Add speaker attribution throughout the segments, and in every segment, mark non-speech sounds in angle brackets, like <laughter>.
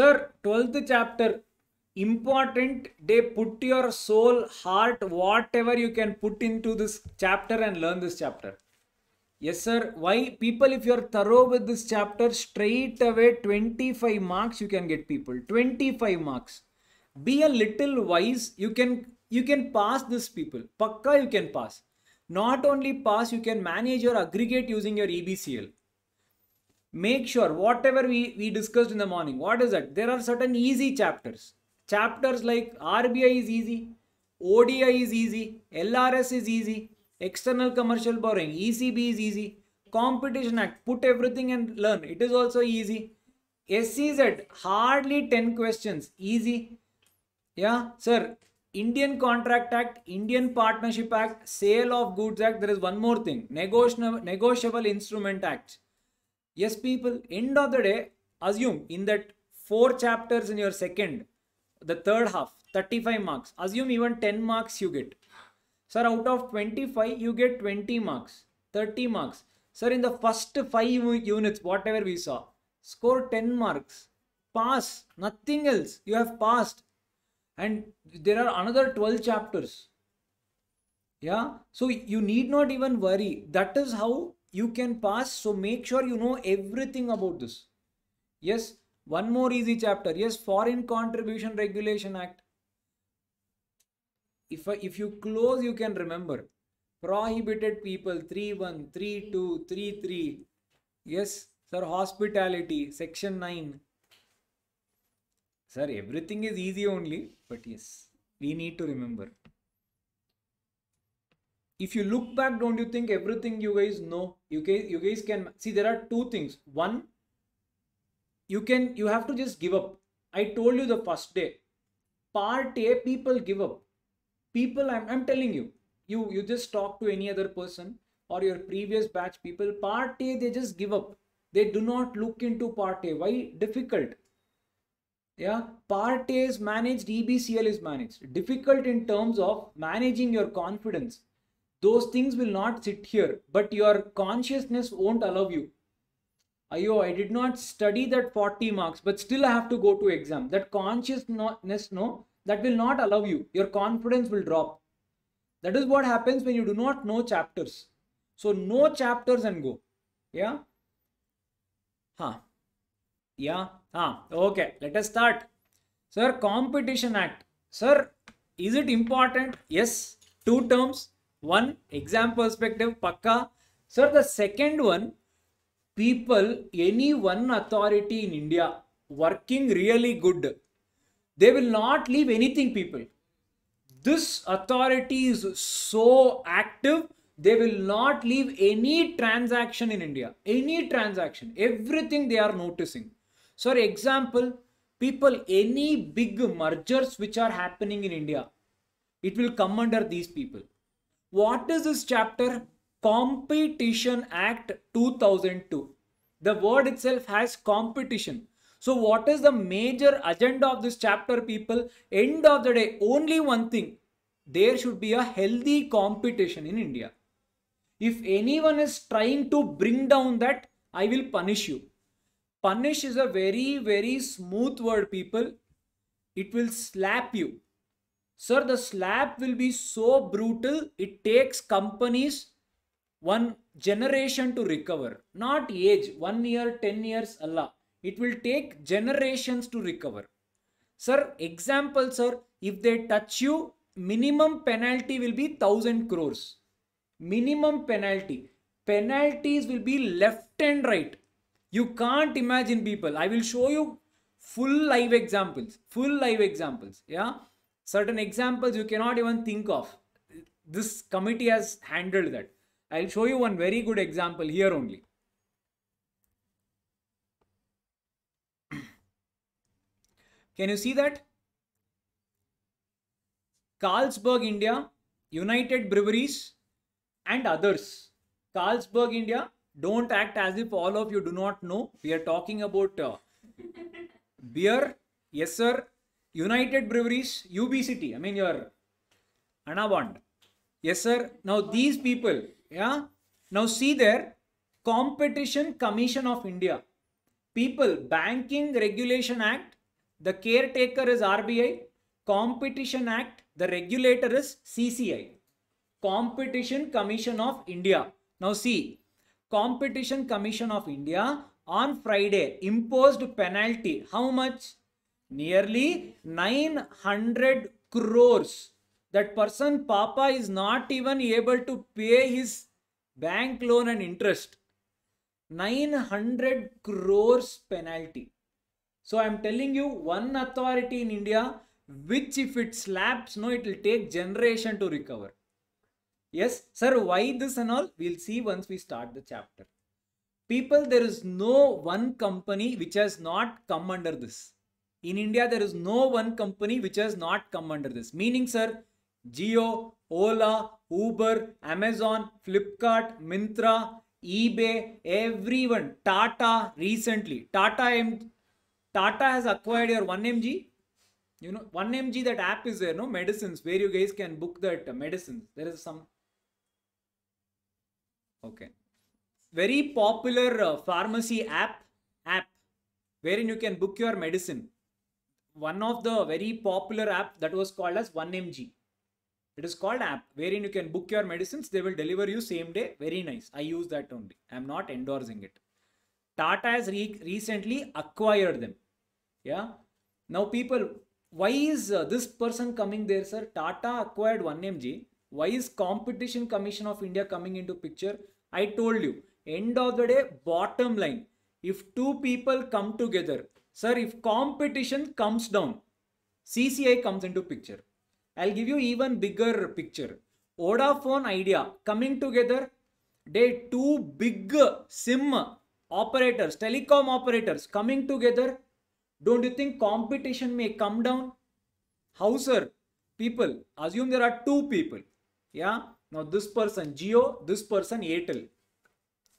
Speaker 1: Sir, 12th chapter, important they put your soul, heart, whatever you can put into this chapter and learn this chapter. Yes, sir. Why? People, if you're thorough with this chapter, straight away 25 marks you can get people. 25 marks. Be a little wise. You can you can pass this people. Pakka you can pass. Not only pass, you can manage your aggregate using your EBCL make sure whatever we, we discussed in the morning, what is that? There are certain easy chapters. Chapters like RBI is easy, ODI is easy, LRS is easy, external commercial borrowing, ECB is easy, Competition Act, put everything and learn. It is also easy. SCZ, hardly 10 questions, easy. Yeah, sir, Indian Contract Act, Indian Partnership Act, Sale of Goods Act, there is one more thing, Negotiable, Negotiable Instrument Act Yes, people, end of the day, assume in that four chapters in your second, the third half, 35 marks, assume even 10 marks you get. Sir, out of 25, you get 20 marks, 30 marks. Sir, in the first five units, whatever we saw, score 10 marks, pass, nothing else. You have passed. And there are another 12 chapters yeah so you need not even worry that is how you can pass. So make sure you know everything about this. Yes, one more easy chapter. Yes, Foreign Contribution Regulation Act. If, if you close, you can remember. Prohibited people 31, 32, 33. Yes, sir, hospitality, section 9. Sir, everything is easy only, but yes, we need to remember if you look back don't you think everything you guys know you guys you guys can see there are two things one you can you have to just give up i told you the first day part a people give up people i'm, I'm telling you you you just talk to any other person or your previous batch people part a they just give up they do not look into part a why difficult yeah part a is managed ebcl is managed difficult in terms of managing your confidence those things will not sit here, but your consciousness won't allow you. Ayo, I did not study that 40 marks, but still I have to go to exam. That consciousness, no, that will not allow you. Your confidence will drop. That is what happens when you do not know chapters. So know chapters and go. Yeah. Huh. Yeah. Huh. Okay. Let us start. Sir, Competition Act. Sir, is it important? Yes. Two terms. One exam perspective, Pakka. Sir, the second one, people, any one authority in India working really good, they will not leave anything, people. This authority is so active, they will not leave any transaction in India. Any transaction, everything they are noticing. So, example, people, any big mergers which are happening in India, it will come under these people. What is this chapter? Competition Act 2002. The word itself has competition. So what is the major agenda of this chapter people? End of the day, only one thing. There should be a healthy competition in India. If anyone is trying to bring down that, I will punish you. Punish is a very, very smooth word people. It will slap you Sir, the slap will be so brutal, it takes companies one generation to recover. Not age, one year, 10 years, Allah. It will take generations to recover. Sir, example, sir, if they touch you, minimum penalty will be 1000 crores. Minimum penalty. Penalties will be left and right. You can't imagine people. I will show you full live examples. Full live examples. Yeah certain examples you cannot even think of. This committee has handled that. I'll show you one very good example here only. <clears throat> Can you see that? Carlsberg India, United Breweries and others. Carlsberg India, don't act as if all of you do not know. We are talking about uh, <laughs> beer, yes sir, United Breweries, UBCT, I mean your Anabond. Yes, sir. Now these people, yeah. Now see there, Competition Commission of India. People, Banking Regulation Act, the caretaker is RBI, Competition Act, the regulator is CCI. Competition Commission of India. Now see, Competition Commission of India on Friday imposed penalty. How much? nearly 900 crores. That person, Papa, is not even able to pay his bank loan and interest. 900 crores penalty. So I am telling you, one authority in India, which if it slaps, no, it will take generation to recover. Yes, sir, why this and all? We'll see once we start the chapter. People, there is no one company which has not come under this. In India, there is no one company which has not come under this. Meaning, sir, Geo, Ola, Uber, Amazon, Flipkart, Mintra, eBay, everyone, Tata recently. Tata, M- Tata has acquired your 1MG. You know, 1MG, that app is there, no? Medicines, where you guys can book that uh, medicines. There is some. Okay. Very popular uh, pharmacy app, app, wherein you can book your medicine one of the very popular app that was called as 1mg it is called app wherein you can book your medicines they will deliver you same day very nice i use that only i'm not endorsing it tata has re- recently acquired them yeah now people why is uh, this person coming there sir tata acquired 1mg why is competition commission of india coming into picture i told you end of the day bottom line if two people come together Sir, if competition comes down, CCI comes into picture. I'll give you even bigger picture. Vodafone Idea coming together, they two big SIM operators, telecom operators coming together. Don't you think competition may come down? How sir? People, assume there are two people. Yeah. Now this person Geo, this person Airtel.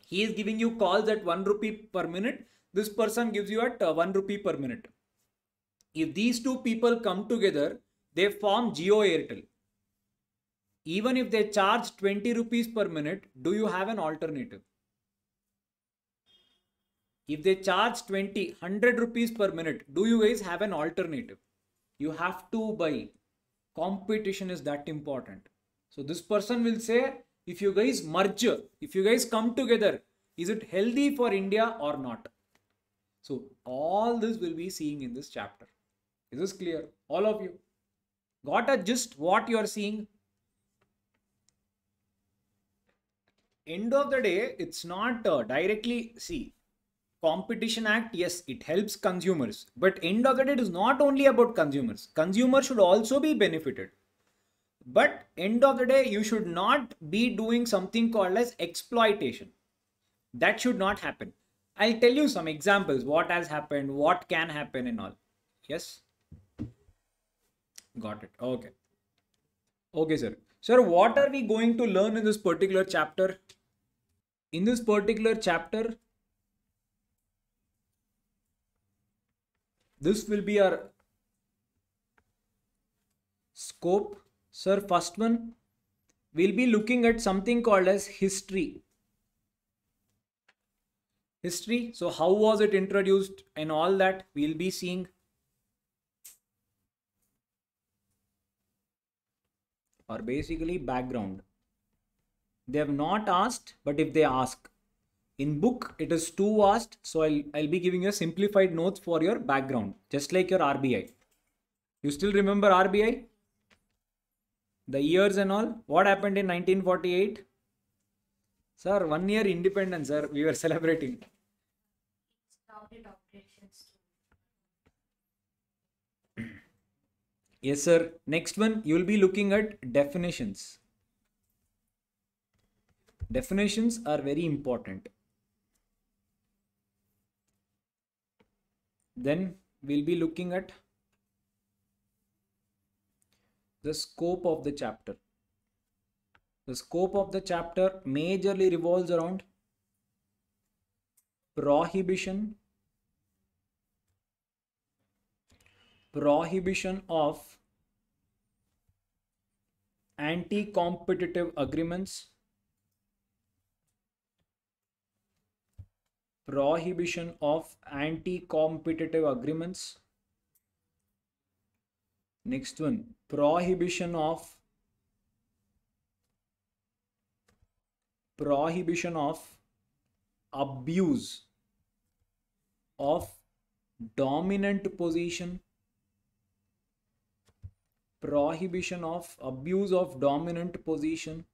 Speaker 1: He is giving you calls at 1 rupee per minute this person gives you at uh, 1 rupee per minute. If these two people come together, they form Geo Airtel. Even if they charge 20 rupees per minute, do you have an alternative? If they charge 20, 100 rupees per minute, do you guys have an alternative? You have to buy. Competition is that important. So this person will say, if you guys merge, if you guys come together, is it healthy for India or not? So all this will be seeing in this chapter. Is this clear? All of you got a gist what you are seeing? End of the day, it's not uh, directly see competition act yes it helps consumers but end of the day it is not only about consumers consumers should also be benefited but end of the day you should not be doing something called as exploitation that should not happen I'll tell you some examples, what has happened, what can happen and all. Yes? Got it. Okay. Okay, sir. Sir, what are we going to learn in this particular chapter? In this particular chapter, this will be our scope. Sir, first one, we'll be looking at something called as history history. So how was it introduced and all that we'll be seeing. Or basically background. They have not asked, but if they ask. In book, it is too vast, so I'll, I'll be giving you simplified notes for your background, just like your RBI. You still remember RBI? The years and all? What happened in 1948? Sir, one year independence, sir. We were celebrating. yes, sir. Next one, you will be looking at definitions. Definitions are very important. Then we'll be looking at the scope of the chapter. The scope of the chapter majorly revolves around prohibition, prohibition of anti-competitive agreements, prohibition of anti-competitive agreements. Next one, prohibition of prohibition of abuse of dominant position prohibition of abuse of dominant position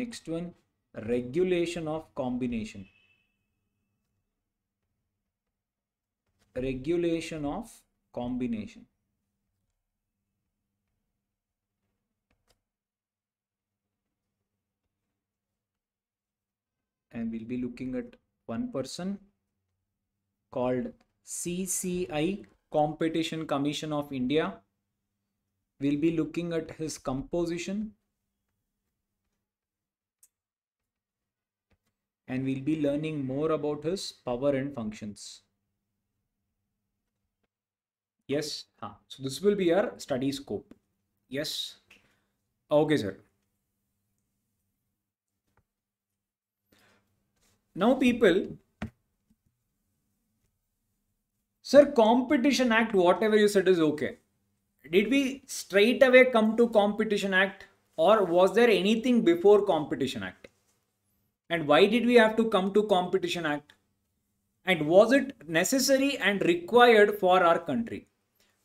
Speaker 1: next one regulation of combination regulation of combination and we'll be looking at one person called CCI Competition Commission of India. We'll be looking at his composition and we'll be learning more about his power and functions. Yes, huh. so this will be our study scope. Yes, okay, sir. Now people, sir, Competition Act, whatever you said is okay. Did we straight away come to Competition Act or was there anything before Competition Act? And why did we have to come to Competition Act? And was it necessary and required for our country?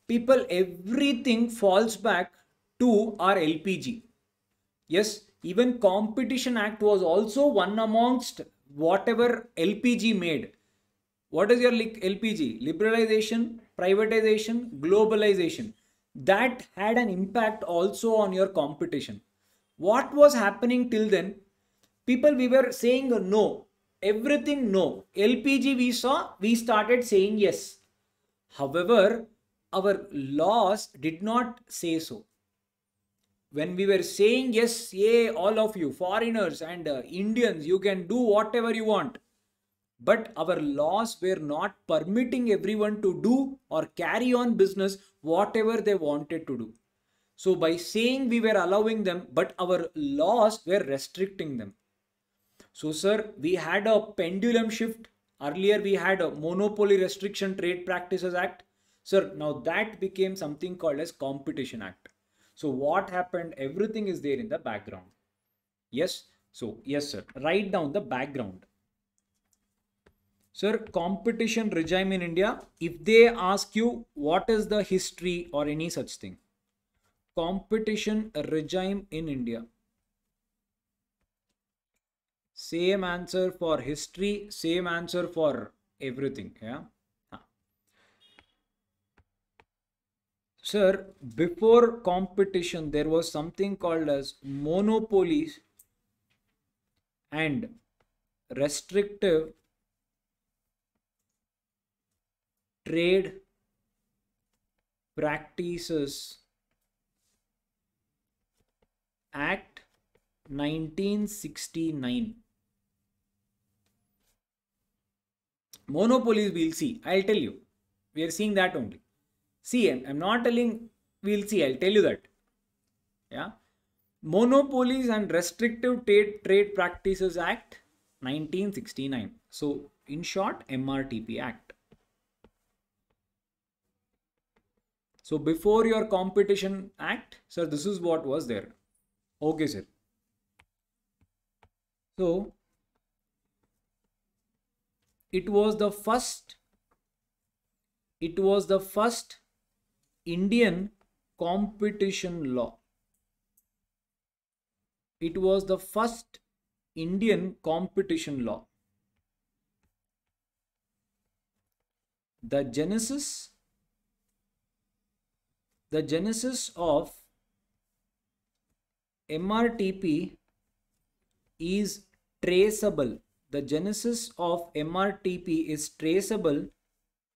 Speaker 1: People, everything falls back to our LPG. Yes, even Competition Act was also one amongst whatever LPG made. What is your LPG? Liberalization, privatization, globalization. That had an impact also on your competition. What was happening till then? People, we were saying no. Everything no. LPG we saw, we started saying yes. However, our laws did not say so when we were saying yes yay all of you foreigners and uh, indians you can do whatever you want but our laws were not permitting everyone to do or carry on business whatever they wanted to do so by saying we were allowing them but our laws were restricting them so sir we had a pendulum shift earlier we had a monopoly restriction trade practices act sir now that became something called as competition act so what happened? Everything is there in the background. Yes. So yes, sir. Write down the background. Sir, competition regime in India, if they ask you what is the history or any such thing, competition regime in India. Same answer for history, same answer for everything. Yeah. Sir, before competition, there was something called as monopolies and restrictive trade practices act 1969 monopolies we'll see i'll tell you we are seeing that only See, I'm, I'm not telling we'll see, I'll tell you that. Yeah. Monopolies and Restrictive Trade, Trade Practices Act 1969. So, in short, MRTP Act. So, before your Competition Act, sir, this is what was there. Okay, sir. So, it was the first, it was the first Indian competition law. It was the first Indian competition law. The genesis the genesis of MRTP is traceable. The genesis of MRTP is traceable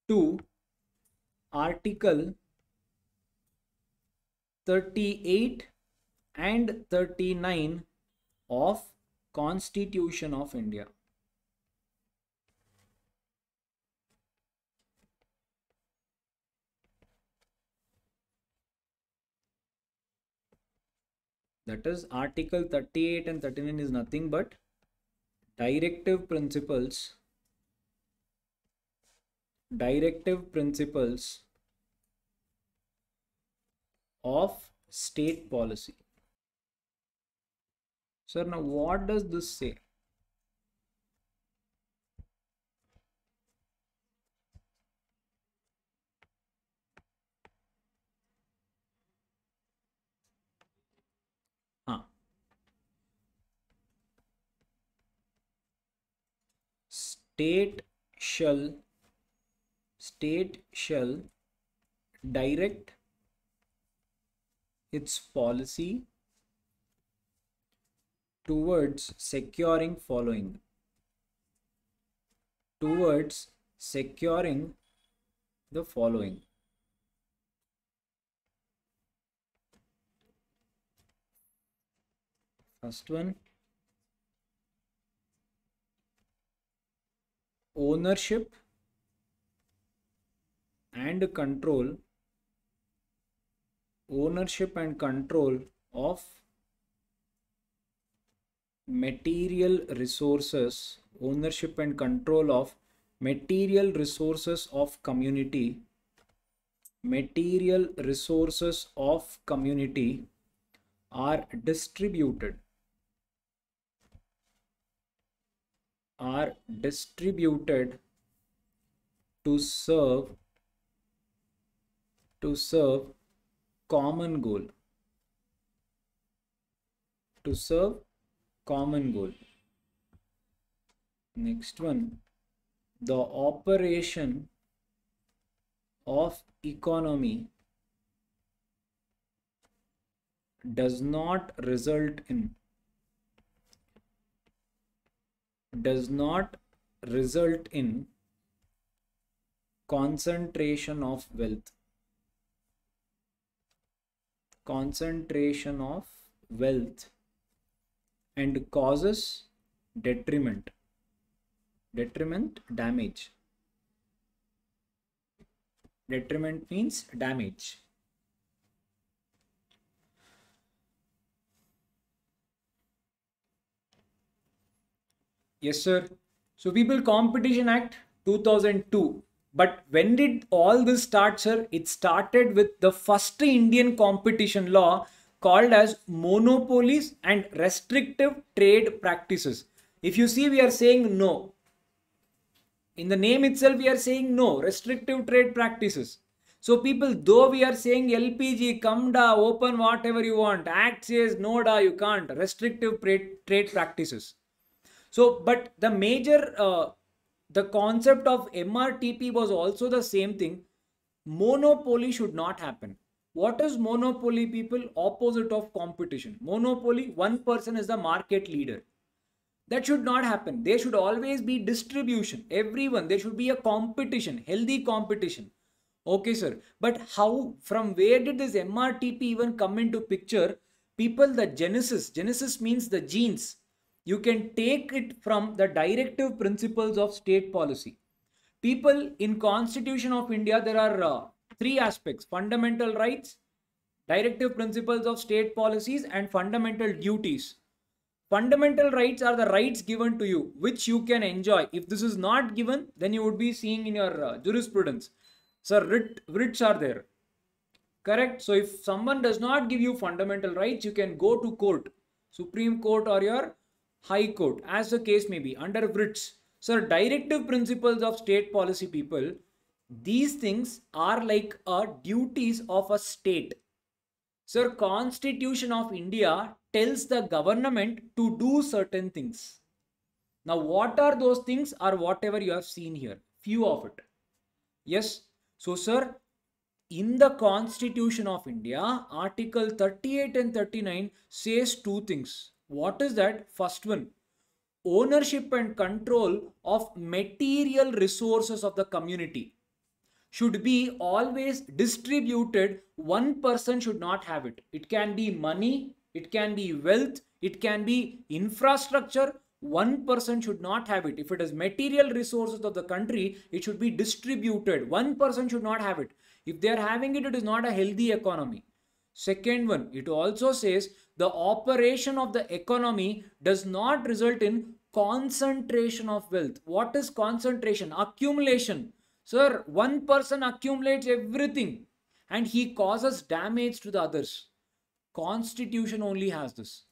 Speaker 1: to Article 38 and 39 of Constitution of India. That is Article 38 and 39 is nothing but directive principles directive principles of state policy. Sir, now what does this say? State shall state shall direct its policy towards securing following towards securing the following first one ownership and control ownership and control of material resources ownership and control of material resources of community material resources of community are distributed are distributed to serve to serve common goal to serve common goal next one the operation of economy does not result in does not result in concentration of wealth concentration of wealth and causes detriment detriment damage detriment means damage yes sir so people competition act 2002 but when did all this start, sir? It started with the first Indian competition law called as monopolies and restrictive trade practices. If you see, we are saying no. In the name itself, we are saying no, restrictive trade practices. So people, though we are saying LPG, da, open whatever you want, Act says da, you can't, restrictive trade, trade practices. So, but the major uh, the concept of MRTP was also the same thing. Monopoly should not happen. What is monopoly, people? Opposite of competition. Monopoly, one person is the market leader. That should not happen. There should always be distribution. Everyone, there should be a competition, healthy competition. Okay, sir. But how, from where did this MRTP even come into picture? People, the genesis, genesis means the genes you can take it from the directive principles of state policy. People in Constitution of India, there are uh, three aspects, fundamental rights, directive principles of state policies and fundamental duties. Fundamental rights are the rights given to you, which you can enjoy. If this is not given, then you would be seeing in your uh, jurisprudence. Sir, writ, writs are there. Correct? So if someone does not give you fundamental rights, you can go to court, Supreme Court or your High Court, as the case may be, under writs. So, directive principles of state policy people, these things are like a duties of a state. Sir, Constitution of India tells the government to do certain things. Now, what are those things or whatever you have seen here? Few of it. Yes. So, sir, in the Constitution of India, Article 38 and 39 says two things. What is that? First one, ownership and control of material resources of the community should be always distributed. One person should not have it. It can be money, it can be wealth, it can be infrastructure. One person should not have it. If it is material resources of the country, it should be distributed. One person should not have it. If they are having it, it is not a healthy economy. Second one, it also says the operation of the economy does not result in concentration of wealth. What is concentration? Accumulation. Sir, one person accumulates everything and he causes damage to the others. Constitution only has this.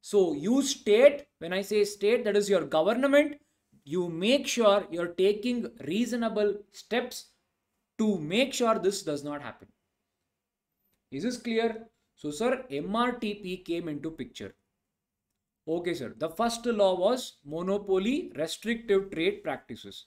Speaker 1: So you state, when I say state, that is your government, you make sure you're taking reasonable steps to make sure this does not happen. Is this clear? So, sir, MRTP came into picture. Okay, sir. The first law was monopoly restrictive trade practices.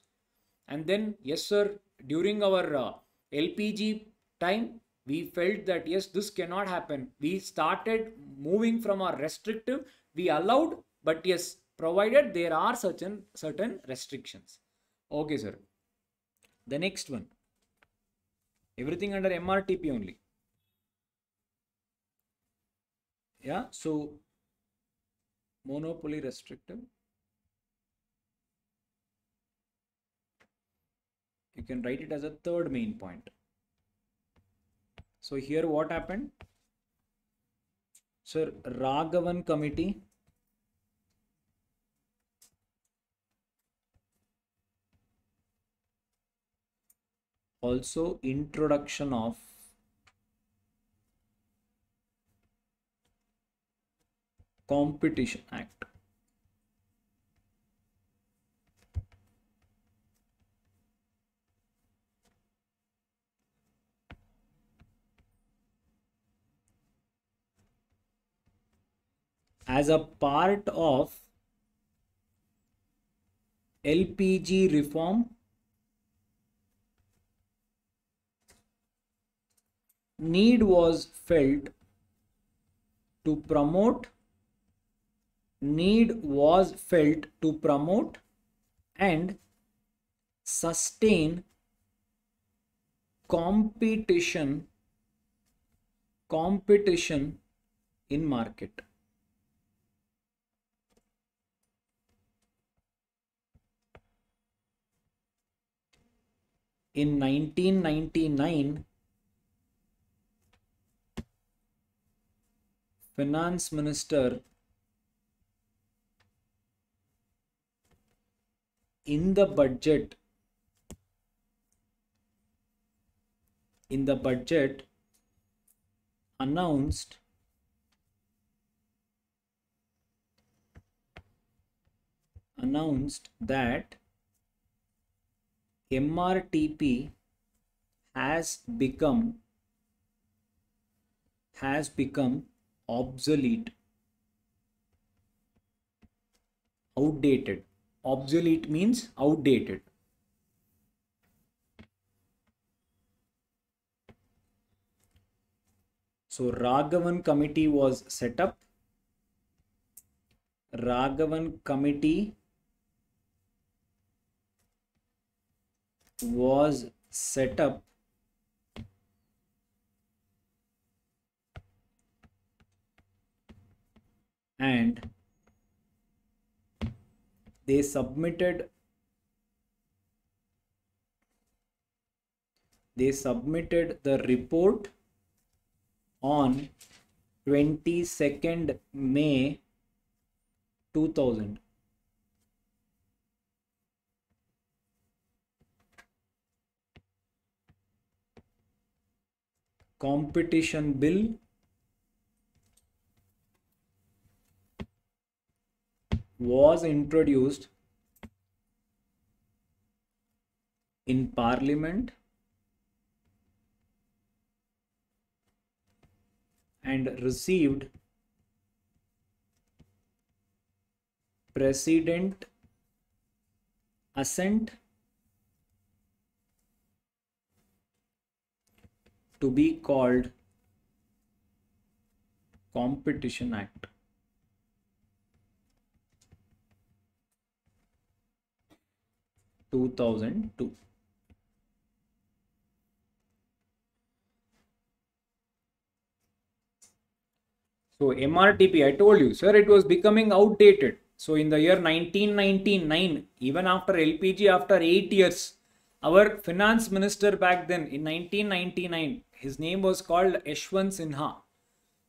Speaker 1: And then, yes, sir, during our uh, LPG time, we felt that, yes, this cannot happen. We started moving from our restrictive, we allowed, but yes, provided there are certain, certain restrictions. Okay, sir. The next one. Everything under MRTP only. yeah so monopoly restrictive you can write it as a third main point so here what happened sir so raghavan committee also introduction of Competition Act. as a part of LPG reform need was felt to promote need was felt to promote and sustain competition competition in market in 1999 finance minister in the budget in the budget announced announced that MRTP has become has become obsolete outdated obsolete means outdated so raghavan committee was set up raghavan committee was set up and they submitted they submitted the report on 22nd May 2000 competition bill was introduced in parliament and received president assent to be called competition act 2002. So MRTP, I told you, sir, it was becoming outdated. So in the year 1999, even after LPG, after 8 years, our finance minister back then in 1999, his name was called Eshwan Sinha.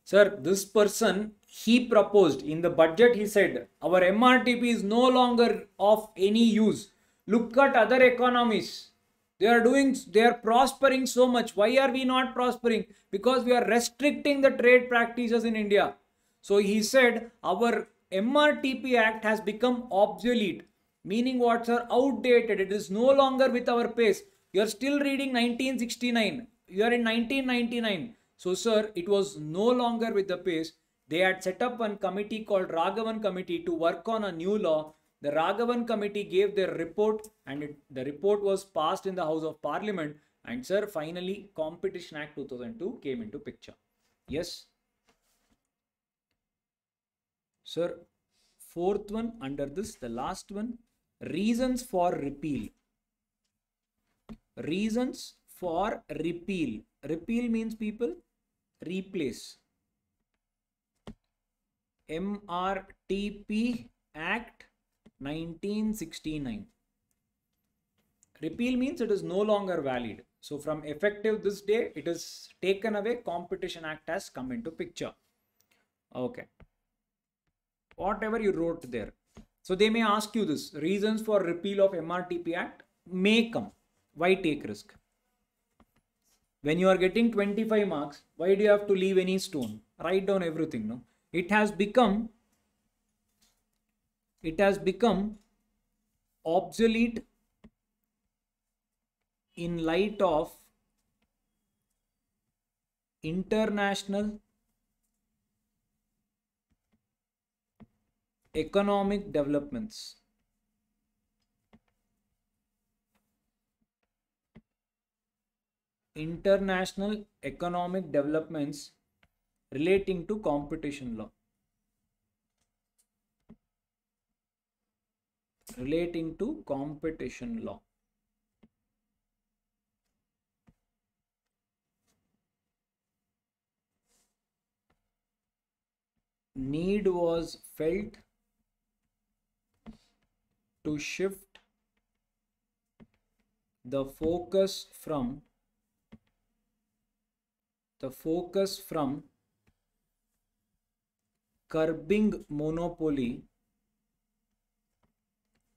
Speaker 1: Sir, this person, he proposed in the budget, he said, our MRTP is no longer of any use. Look at other economies. They are doing, they are prospering so much. Why are we not prospering? Because we are restricting the trade practices in India. So he said our MRTP Act has become obsolete, meaning what sir? Outdated. It is no longer with our pace. You are still reading 1969. You are in 1999. So sir, it was no longer with the pace. They had set up one committee called Ragavan Committee to work on a new law the Raghavan committee gave their report and it, the report was passed in the House of Parliament and sir finally Competition Act 2002 came into picture. Yes. Sir, fourth one under this, the last one, reasons for repeal. Reasons for repeal. Repeal means people replace. MRTP Act 1969. Repeal means it is no longer valid. So from effective this day, it is taken away. Competition Act has come into picture. Okay. Whatever you wrote there. So they may ask you this. Reasons for repeal of MRTP Act may come. Why take risk? When you are getting 25 marks, why do you have to leave any stone? Write down everything, no? It has become it has become obsolete in light of international economic developments. International economic developments relating to competition law. relating to competition law. Need was felt to shift the focus from the focus from curbing monopoly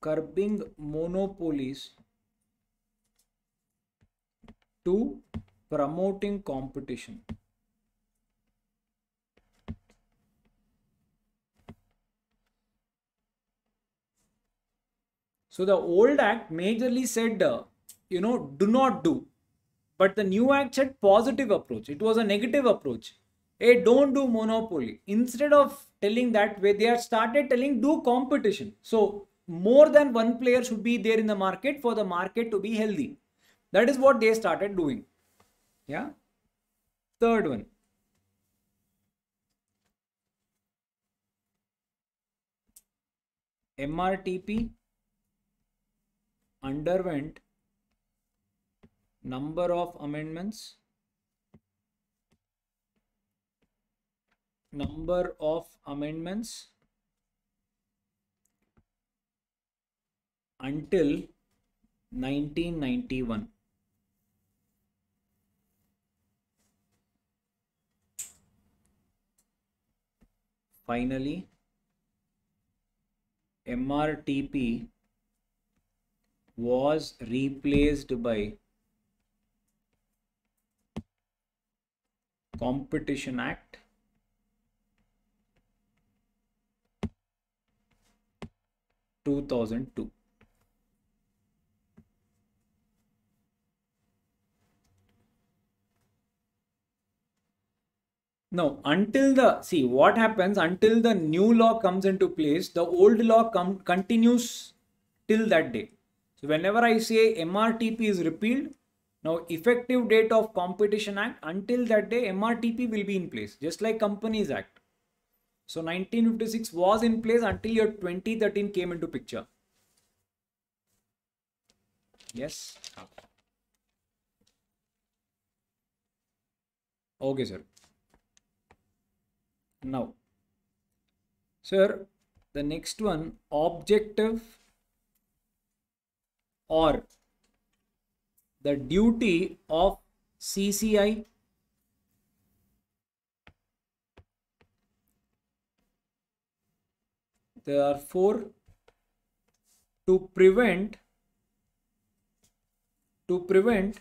Speaker 1: curbing monopolies to promoting competition. So the old act majorly said, uh, you know, do not do. But the new act said positive approach. It was a negative approach. Hey, don't do monopoly. Instead of telling that way, they are started telling do competition. So more than one player should be there in the market for the market to be healthy. That is what they started doing. Yeah. Third one. MRTP underwent number of amendments, number of amendments until 1991 finally MRTP was replaced by Competition Act two thousand two. Now, until the, see what happens until the new law comes into place, the old law com- continues till that day. So, whenever I say MRTP is repealed, now effective date of Competition Act, until that day, MRTP will be in place, just like Companies Act. So, 1956 was in place until year 2013 came into picture. Yes. Okay, sir now sir the next one objective or the duty of CCI four to prevent to prevent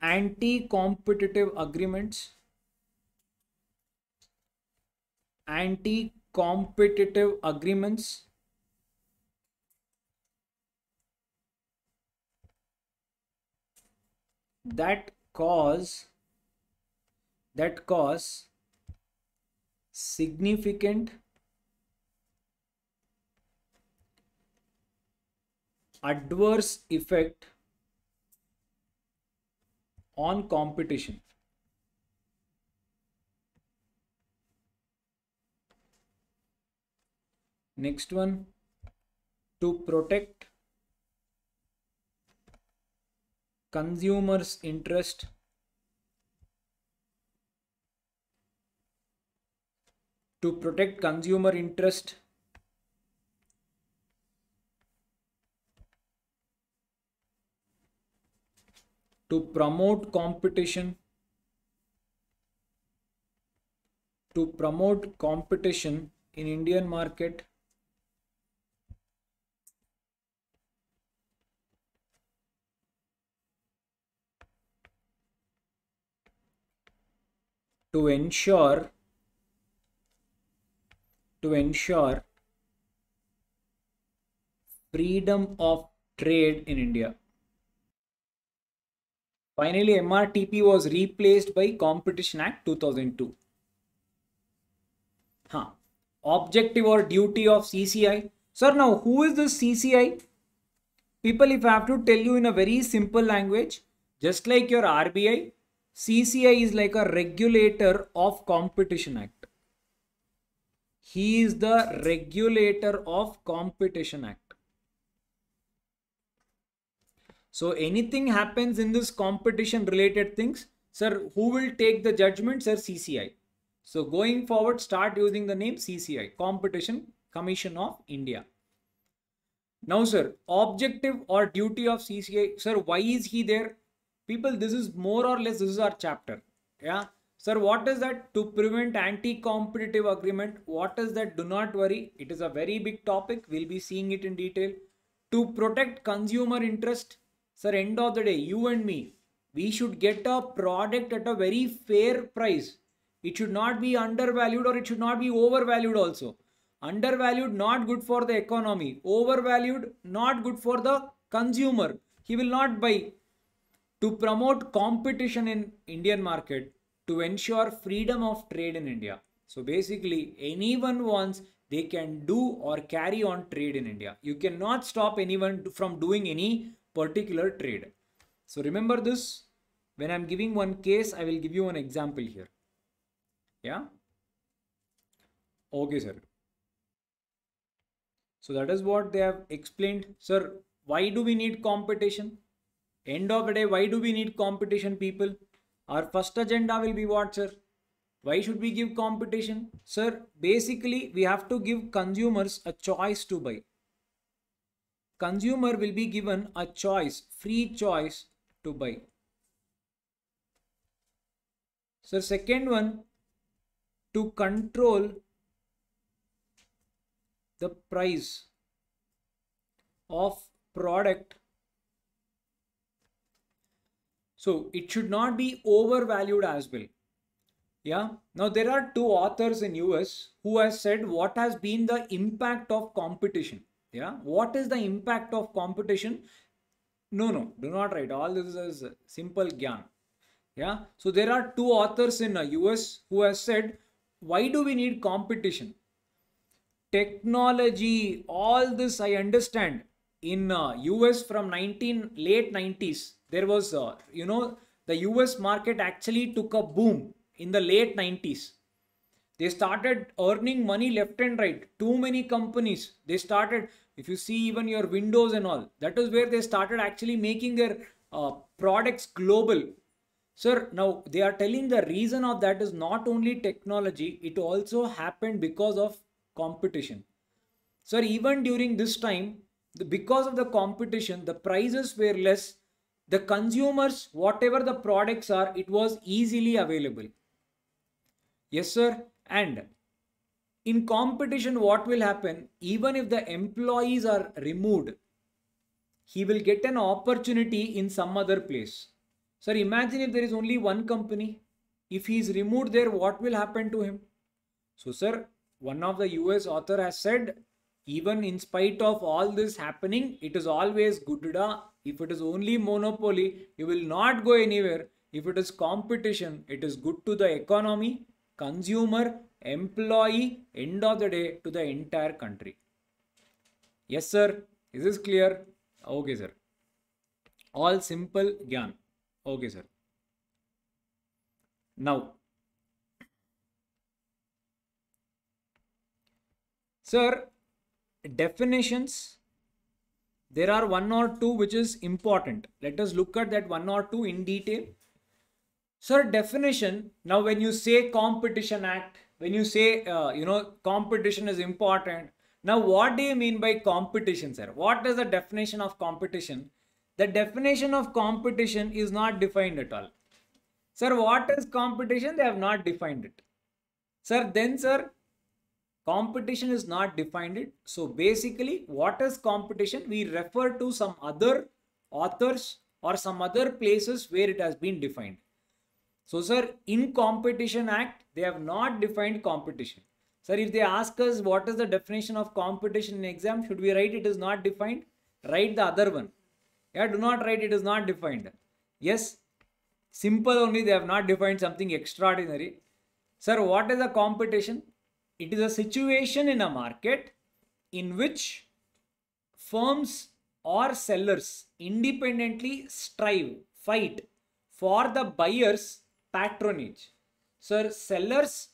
Speaker 1: anti-competitive agreements anti competitive agreements that cause that cause significant adverse effect on competition next one to protect consumers interest to protect consumer interest to promote competition to promote competition in indian market to ensure to ensure freedom of trade in India. Finally, MRTP was replaced by Competition Act 2002. Huh. Objective or duty of CCI. Sir, now who is this CCI? People, if I have to tell you in a very simple language, just like your RBI, CCI is like a regulator of Competition Act. He is the regulator of Competition Act. So anything happens in this competition related things, sir, who will take the judgment? Sir, CCI. So going forward, start using the name CCI, Competition Commission of India. Now, sir, objective or duty of CCI, sir, why is he there? people this is more or less this is our chapter yeah sir what is that to prevent anti-competitive agreement what is that do not worry it is a very big topic we'll be seeing it in detail to protect consumer interest sir end of the day you and me we should get a product at a very fair price it should not be undervalued or it should not be overvalued also undervalued not good for the economy overvalued not good for the consumer he will not buy to promote competition in Indian market to ensure freedom of trade in India. So basically anyone wants they can do or carry on trade in India. You cannot stop anyone from doing any particular trade. So remember this when I'm giving one case I will give you an example here. Yeah. Okay sir. So that is what they have explained. Sir, why do we need competition? End of the day, why do we need competition, people? Our first agenda will be what, sir? Why should we give competition? Sir, basically, we have to give consumers a choice to buy. Consumer will be given a choice, free choice to buy. Sir, second one, to control the price of product so it should not be overvalued as well. Yeah. Now there are two authors in US who has said what has been the impact of competition. Yeah. What is the impact of competition? No, no, do not write. All this is simple gyan. Yeah. So there are two authors in US who has said, why do we need competition? Technology, all this I understand in uh, US from 19 late 90s there was uh, you know the us market actually took a boom in the late 90s they started earning money left and right too many companies they started if you see even your windows and all that was where they started actually making their uh, products global sir now they are telling the reason of that is not only technology it also happened because of competition sir even during this time the, because of the competition the prices were less the consumers, whatever the products are, it was easily available. Yes, sir. And in competition, what will happen? Even if the employees are removed, he will get an opportunity in some other place. Sir, imagine if there is only one company. If he is removed there, what will happen to him? So, sir, one of the US author has said, even in spite of all this happening, it is always Gudda if it is only monopoly, you will not go anywhere. If it is competition, it is good to the economy, consumer, employee, end of the day to the entire country. Yes, sir. Is this clear? Okay, sir. All simple gyan. Okay, sir. Now, sir, definitions there are one or two which is important. Let us look at that one or two in detail. Sir, definition. Now, when you say Competition Act, when you say, uh, you know, competition is important. Now, what do you mean by competition, sir? What is the definition of competition? The definition of competition is not defined at all. Sir, what is competition? They have not defined it. Sir, then, sir, competition is not defined it so basically what is competition we refer to some other authors or some other places where it has been defined so sir in competition act they have not defined competition sir if they ask us what is the definition of competition in exam should we write it is not defined write the other one yeah do not write it is not defined yes simple only they have not defined something extraordinary sir what is a competition it is a situation in a market in which firms or sellers independently strive, fight for the buyer's patronage. Sir, sellers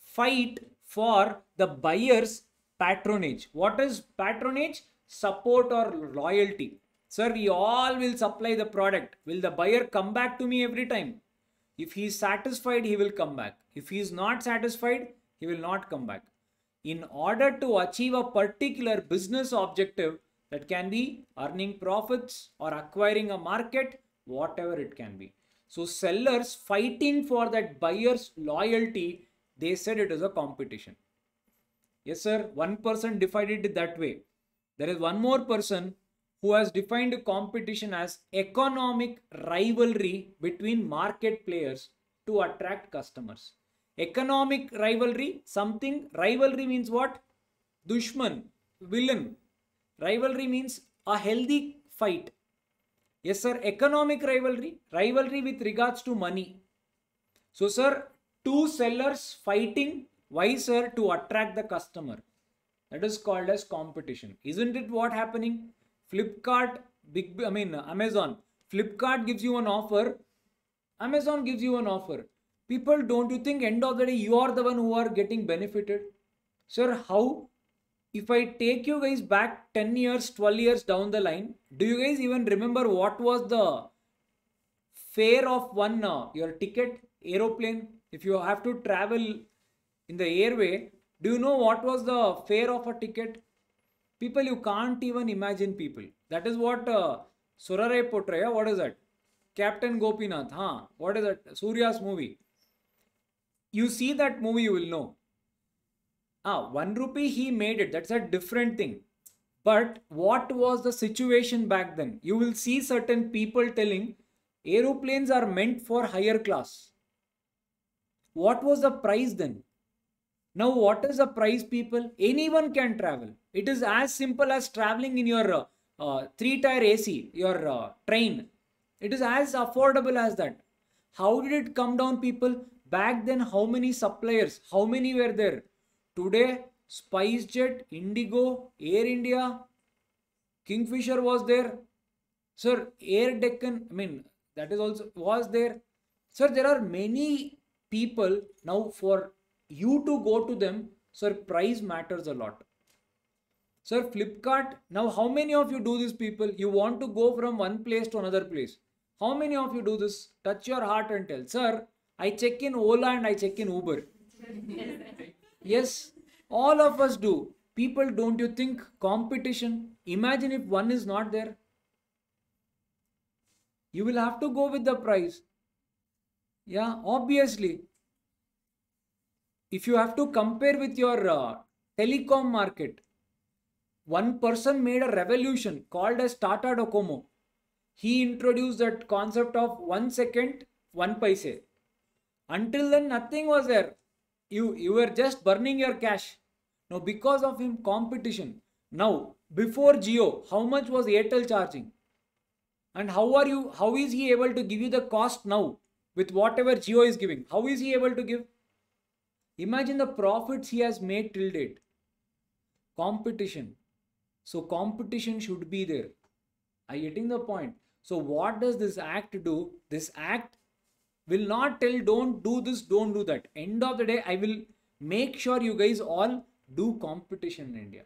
Speaker 1: fight for the buyer's patronage. What is patronage? Support or loyalty. Sir, we all will supply the product. Will the buyer come back to me every time? If he is satisfied, he will come back. If he is not satisfied, he will not come back. In order to achieve a particular business objective that can be earning profits or acquiring a market, whatever it can be. So sellers fighting for that buyer's loyalty, they said it is a competition. Yes, sir, one person defined it that way. There is one more person who has defined competition as economic rivalry between market players to attract customers. Economic rivalry, something. Rivalry means what? Dushman, villain. Rivalry means a healthy fight. Yes, sir. Economic rivalry, rivalry with regards to money. So, sir, two sellers fighting. Why, sir? To attract the customer. That is called as competition. Isn't it what happening? Flipkart, big, I mean, Amazon. Flipkart gives you an offer. Amazon gives you an offer people don't you think end of the day you are the one who are getting benefited sir how if i take you guys back 10 years 12 years down the line do you guys even remember what was the fare of one uh, your ticket aeroplane if you have to travel in the airway do you know what was the fare of a ticket people you can't even imagine people that is what uh, surarai what is that captain gopinath huh what is that surya's movie you see that movie, you will know. Ah, one rupee he made it. That's a different thing. But what was the situation back then? You will see certain people telling aeroplanes are meant for higher class. What was the price then? Now, what is the price, people? Anyone can travel. It is as simple as traveling in your uh, uh, three tire AC, your uh, train. It is as affordable as that. How did it come down, people? Back then, how many suppliers? How many were there? Today, SpiceJet, Indigo, Air India, Kingfisher was there. Sir, Air Deccan, I mean, that is also was there. Sir, there are many people now for you to go to them. Sir, price matters a lot. Sir, Flipkart, now how many of you do these people? You want to go from one place to another place. How many of you do this? Touch your heart and tell. Sir, I check in Ola and I check in Uber. yes, all of us do. People, don't you think competition? Imagine if one is not there. You will have to go with the price. Yeah, obviously. If you have to compare with your uh, telecom market, one person made a revolution called as Tata Docomo. He introduced that concept of one second, one paise until then, nothing was there. You, you were just burning your cash. Now, because of him, competition. Now, before Geo, how much was Airtel charging? And how are you, how is he able to give you the cost now with whatever Geo is giving? How is he able to give? Imagine the profits he has made till date. Competition. So competition should be there. Are you getting the point? So what does this act do? This act will not tell don't do this, don't do that. End of the day, I will make sure you guys all do competition in India.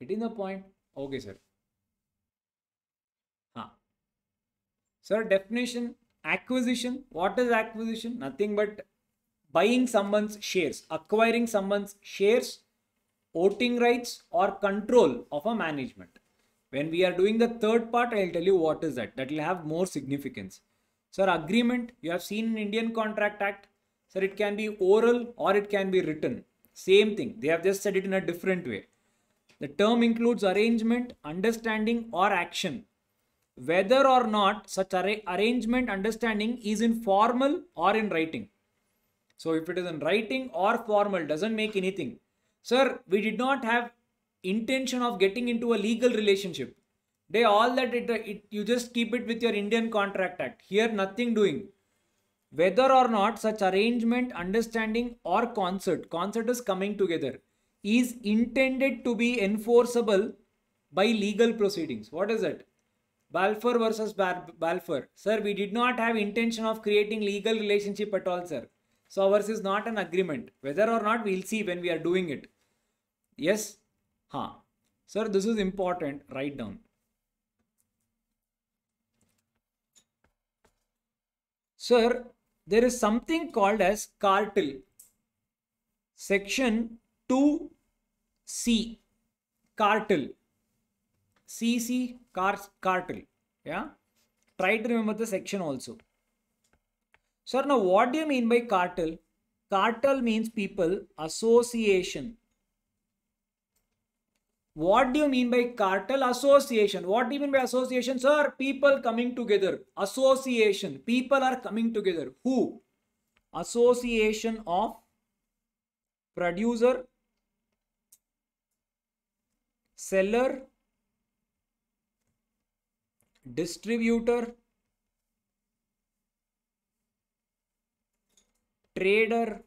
Speaker 1: Hitting the point? Okay, sir. Huh. Sir, definition acquisition. What is acquisition? Nothing but buying someone's shares, acquiring someone's shares, voting rights, or control of a management. When we are doing the third part, I'll tell you what is that. That will have more significance. Sir, agreement, you have seen in Indian Contract Act. Sir, it can be oral or it can be written. Same thing. They have just said it in a different way. The term includes arrangement, understanding or action. Whether or not such ar arrangement, understanding is in formal or in writing. So if it is in writing or formal, doesn't make anything. Sir, we did not have intention of getting into a legal relationship. They all that it, it you just keep it with your Indian Contract Act. Here nothing doing. Whether or not such arrangement, understanding or concert, concert is coming together, is intended to be enforceable by legal proceedings. What is it? Balfour versus Balfour. Sir, we did not have intention of creating legal relationship at all, sir. So ours is not an agreement. Whether or not, we'll see when we are doing it. Yes? Huh. Sir, this is important. Write down. Sir, there is something called as cartel. Section 2C, cartel. CC, car, cartel. Yeah. Try to remember the section also. Sir, now what do you mean by cartel? Cartel means people association what do you mean by cartel association? What do you mean by association, sir? People coming together. Association. People are coming together. Who? Association of producer, seller, distributor, trader,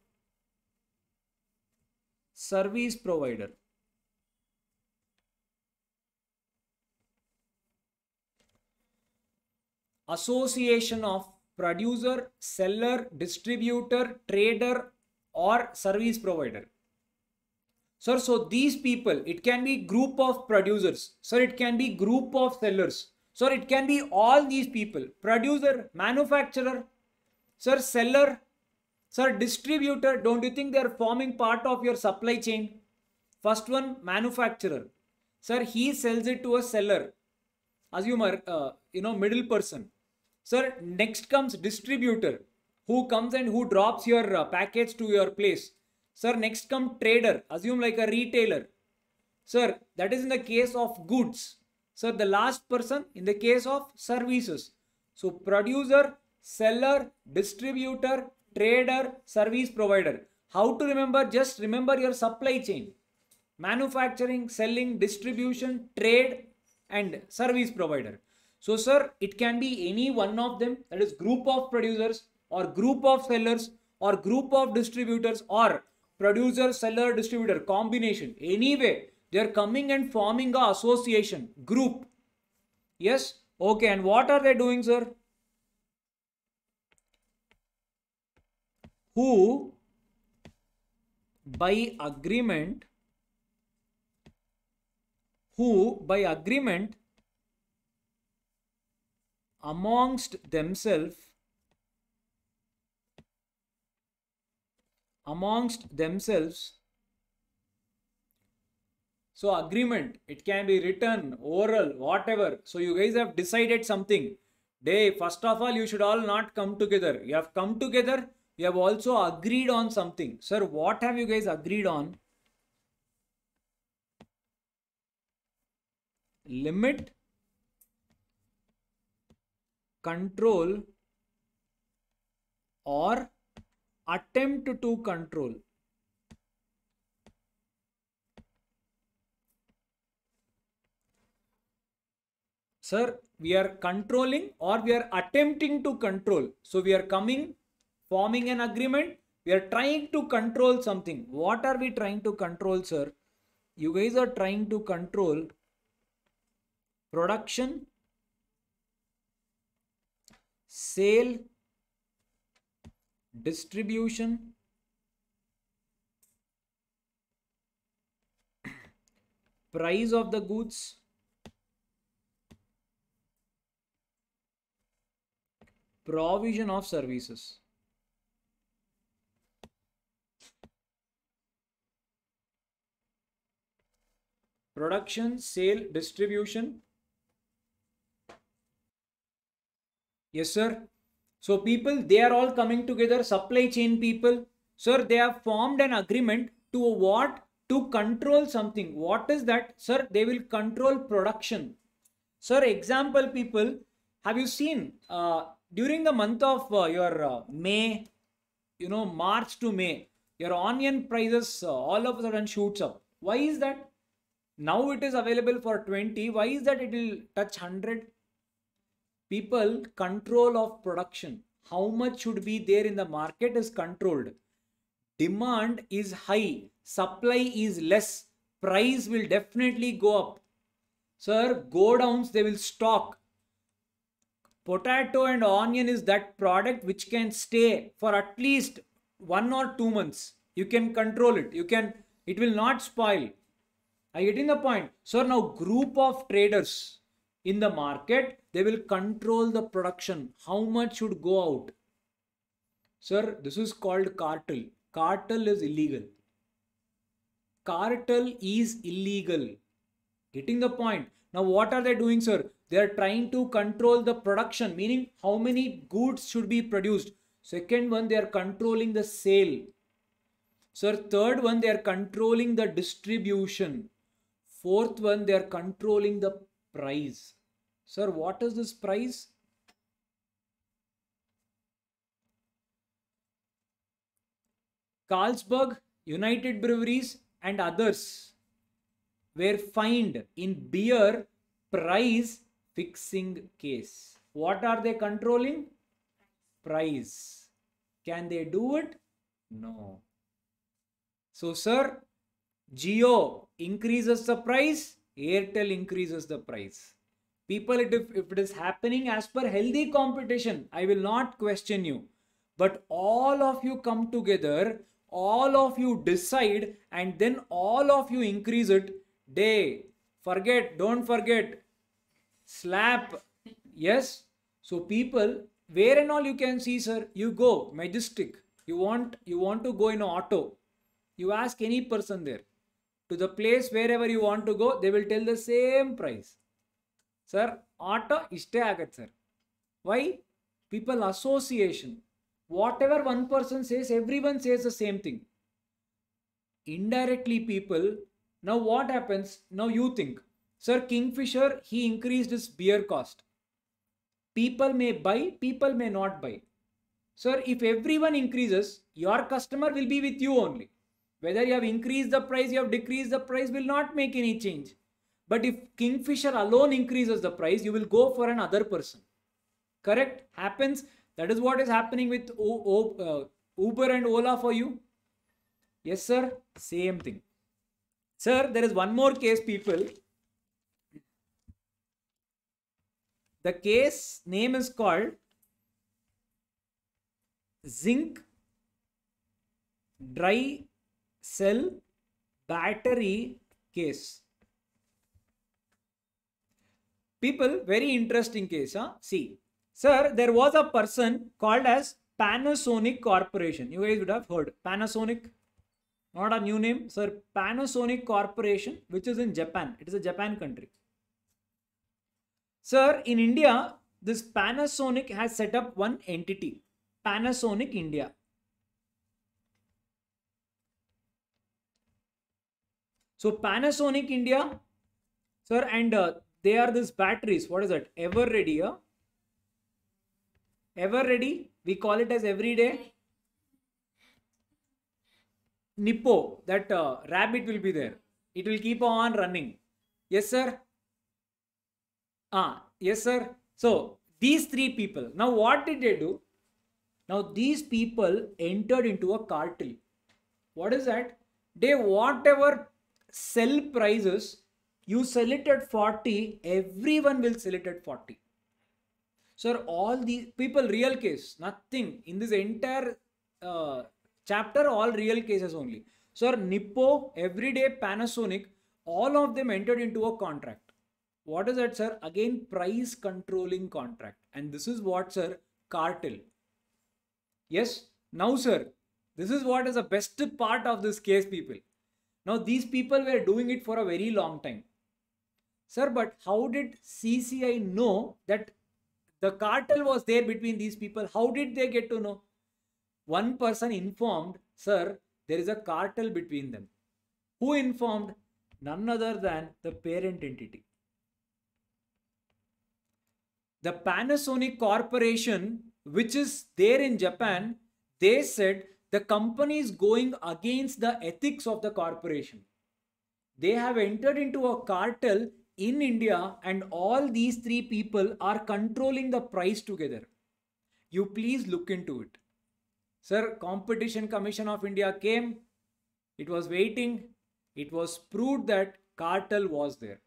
Speaker 1: service provider. association of producer, seller, distributor, trader or service provider. Sir, so these people, it can be group of producers. Sir, it can be group of sellers. Sir, it can be all these people. Producer, manufacturer, sir, seller, sir, distributor. Don't you think they are forming part of your supply chain? First one, manufacturer. Sir, he sells it to a seller. you uh, you know, middle person Sir, next comes distributor who comes and who drops your uh, package to your place. Sir, next come trader, assume like a retailer. Sir, that is in the case of goods. Sir, the last person in the case of services. So, producer, seller, distributor, trader, service provider. How to remember? Just remember your supply chain. Manufacturing, selling, distribution, trade and service provider. So sir, it can be any one of them that is group of producers or group of sellers or group of distributors or producer, seller, distributor combination. Anyway, they are coming and forming a association group. Yes. Okay. And what are they doing, sir? Who by agreement who by agreement amongst themselves amongst themselves so agreement it can be written oral whatever so you guys have decided something day first of all you should all not come together you have come together you have also agreed on something sir what have you guys agreed on limit control or attempt to control. Sir, we are controlling or we are attempting to control. So we are coming, forming an agreement. We are trying to control something. What are we trying to control, sir? You guys are trying to control production sale distribution price of the goods provision of services production sale distribution Yes, sir. So people, they are all coming together, supply chain people. Sir, they have formed an agreement to what? To control something. What is that? Sir, they will control production. Sir, example people, have you seen uh, during the month of uh, your uh, May, you know, March to May, your onion prices uh, all of a sudden shoots up. Why is that? Now it is available for 20. Why is that it will touch 100? people control of production how much should be there in the market is controlled demand is high supply is less price will definitely go up sir go downs they will stock potato and onion is that product which can stay for at least one or two months you can control it you can it will not spoil are you getting the point sir now group of traders in the market, they will control the production. How much should go out? Sir, this is called cartel. Cartel is illegal. Cartel is illegal. Getting the point. Now, what are they doing, sir? They are trying to control the production, meaning how many goods should be produced. Second one, they are controlling the sale. Sir, third one, they are controlling the distribution. Fourth one, they are controlling the price. Sir, what is this price? Carlsberg, United Breweries and others were fined in beer price fixing case. What are they controlling? Price. Can they do it? No. So, sir, Geo increases the price, Airtel increases the price people it, if, if it is happening as per healthy competition i will not question you but all of you come together all of you decide and then all of you increase it day forget don't forget slap yes so people where and all you can see sir you go majestic you want you want to go in auto you ask any person there to the place wherever you want to go they will tell the same price sir ಆಟ ಇಷ್ಟೇ ಆಗತ್ತೆ sir why people association whatever one person says everyone says the same thing indirectly people now what happens now you think sir Kingfisher he increased his beer cost people may buy, people may not buy. Sir, if everyone increases, your customer will be with you only. Whether you have increased the price, you have decreased the price will not make any change. But if Kingfisher alone increases the price, you will go for another person. Correct? Happens. That is what is happening with o o uh, Uber and Ola for you. Yes, sir. Same thing. Sir, there is one more case, people. The case name is called zinc dry cell battery case people, very interesting case. Huh? See, sir, there was a person called as Panasonic Corporation. You guys would have heard Panasonic, not a new name, sir. Panasonic Corporation, which is in Japan. It is a Japan country. Sir, in India, this Panasonic has set up one entity, Panasonic India. So Panasonic India, sir, and uh, they are these batteries. What is it? Ever ready, huh? Ever ready? We call it as everyday. Nippo, that uh, rabbit will be there. It will keep on running. Yes, sir? Ah, yes, sir. So, these three people. Now, what did they do? Now, these people entered into a cartel. What is that? They, whatever sell prices you selected 40, everyone will select at 40. Sir, all these people, real case, nothing. In this entire uh, chapter, all real cases only. Sir, Nippo, Everyday, Panasonic, all of them entered into a contract. What is that, sir? Again, price controlling contract. And this is what, sir, cartel. Yes, now, sir, this is what is the best part of this case, people. Now, these people were doing it for a very long time. Sir, but how did CCI know that the cartel was there between these people? How did they get to know? One person informed, sir, there is a cartel between them. Who informed? None other than the parent entity. The Panasonic Corporation, which is there in Japan, they said the company is going against the ethics of the corporation. They have entered into a cartel in India and all these three people are controlling the price together. You please look into it. Sir, Competition Commission of India came, it was waiting, it was proved that cartel was there.